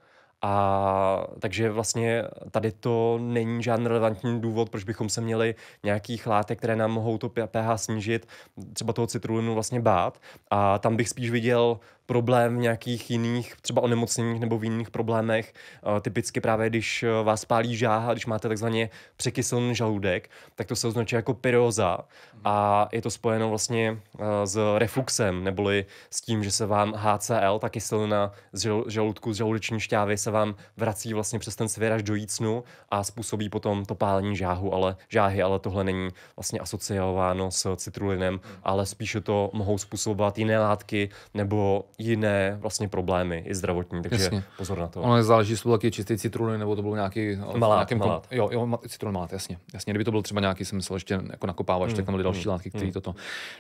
a takže vlastně tady to není žádný relevantní důvod, proč bychom se měli nějakých látek, které nám mohou to pH snížit, třeba toho citrulinu vlastně bát. A tam bych spíš viděl problém v nějakých jiných, třeba onemocněních nebo v jiných problémech. Typicky právě, když eh, vás pálí žáha, když máte takzvaně překyslný žaludek, tak to se označuje jako pyroza a je to spojeno vlastně eh, s refluxem, neboli s tím, že se vám HCl, ta kyselina z žaludku, z žaludeční šťávy se vám vrací vlastně přes ten svěraž do jícnu a způsobí potom to pálení žáhu, ale žáhy, ale tohle není vlastně asociováno s citrulinem, hmm. ale spíše to mohou způsobovat jiné látky nebo jiné vlastně problémy, i zdravotní, takže jasně. pozor na to. Ono
záleží, jestli to byl taky čistý citrun, nebo to byl nějaký... Eh, malát, nějakým malát. Jo, jo, citrun malát, jasně. Jasně, kdyby to byl třeba nějaký, jsem myslel, ještě jako nakopávač, mm, tak tam byly mm, další mm, látky, které mm. toto.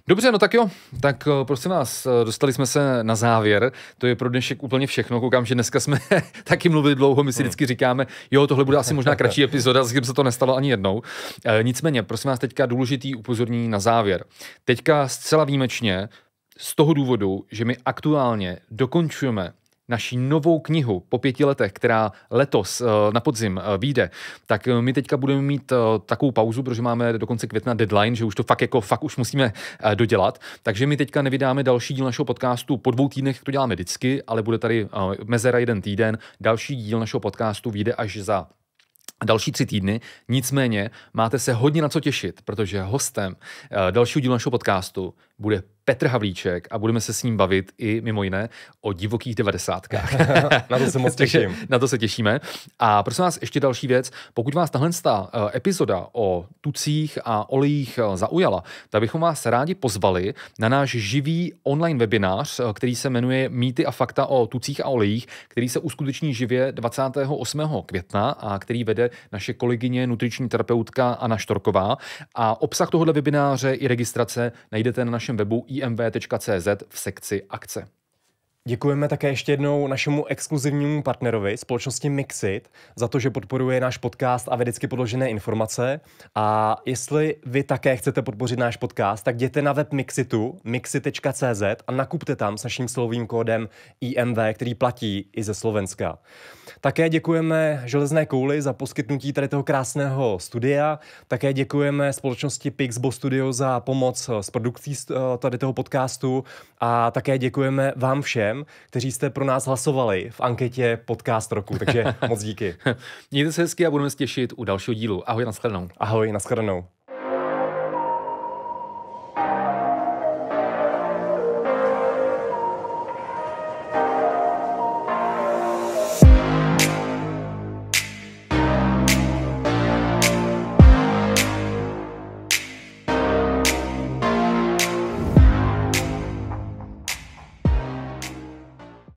Dobře, no tak jo, tak eh, prosím vás, eh, dostali jsme se na závěr, to je pro dnešek úplně všechno, koukám, že dneska jsme [laughs] taky mluvili dlouho, my si mm. vždycky říkáme, jo, tohle bude asi možná [laughs] kratší epizoda, z se to nestalo ani jednou. E, nicméně, prosím vás, teďka důležitý upozornění na závěr. Teďka zcela výjimečně z toho důvodu, že my aktuálně dokončujeme naší novou knihu po pěti letech, která letos eh, na podzim eh, vyjde, tak eh, my teďka budeme mít takovou pauzu, protože máme do konce května deadline, že už to fakt jako fakt už musíme dodělat. Takže my teďka nevydáme další díl našeho podcastu po dvou týdnech, to děláme vždycky, ale bude tady mezera jeden týden. Další díl našeho podcastu vyjde až za další tři týdny. Nicméně máte se hodně na co těšit, protože hostem dalšího dílu našeho podcastu bude Petr Havlíček a budeme se s ním bavit i mimo jiné o divokých devadesátkách. [laughs] na to se moc [laughs] těším. na to se těšíme. A prosím vás, ještě další věc. Pokud vás tahle ta eh, epizoda o tucích a olejích eh, zaujala, tak bychom vás rádi pozvali na náš živý online webinář, eh, který se jmenuje Mýty a fakta o tucích a olejích, který se uskuteční živě 28. května a který vede naše kolegyně, nutriční terapeutka Anna Štorková. A obsah tohoto
webináře i registrace najdete na našem webu imv.cz v sekci akce. Děkujeme také ještě jednou našemu exkluzivnímu partnerovi, společnosti Mixit, za to, že podporuje náš podcast a vědecky podložené informace. A jestli vy také chcete podpořit náš podcast, tak jděte na web Mixitu, mixit.cz a nakupte tam s naším slovým kódem IMV, který platí i ze Slovenska. Také děkujeme Železné kouli za poskytnutí tady toho krásného studia. Také děkujeme společnosti Pixbo Studio za pomoc s produkcí eh, tady toho podcastu a také děkujeme vám všem, kteří jste pro nás hlasovali v anketě Podcast roku. Takže [laughs] moc díky. Mějte se hezky a budeme se těšit u dalšího dílu. Ahoj, nashledanou. Ahoj, nashledanou.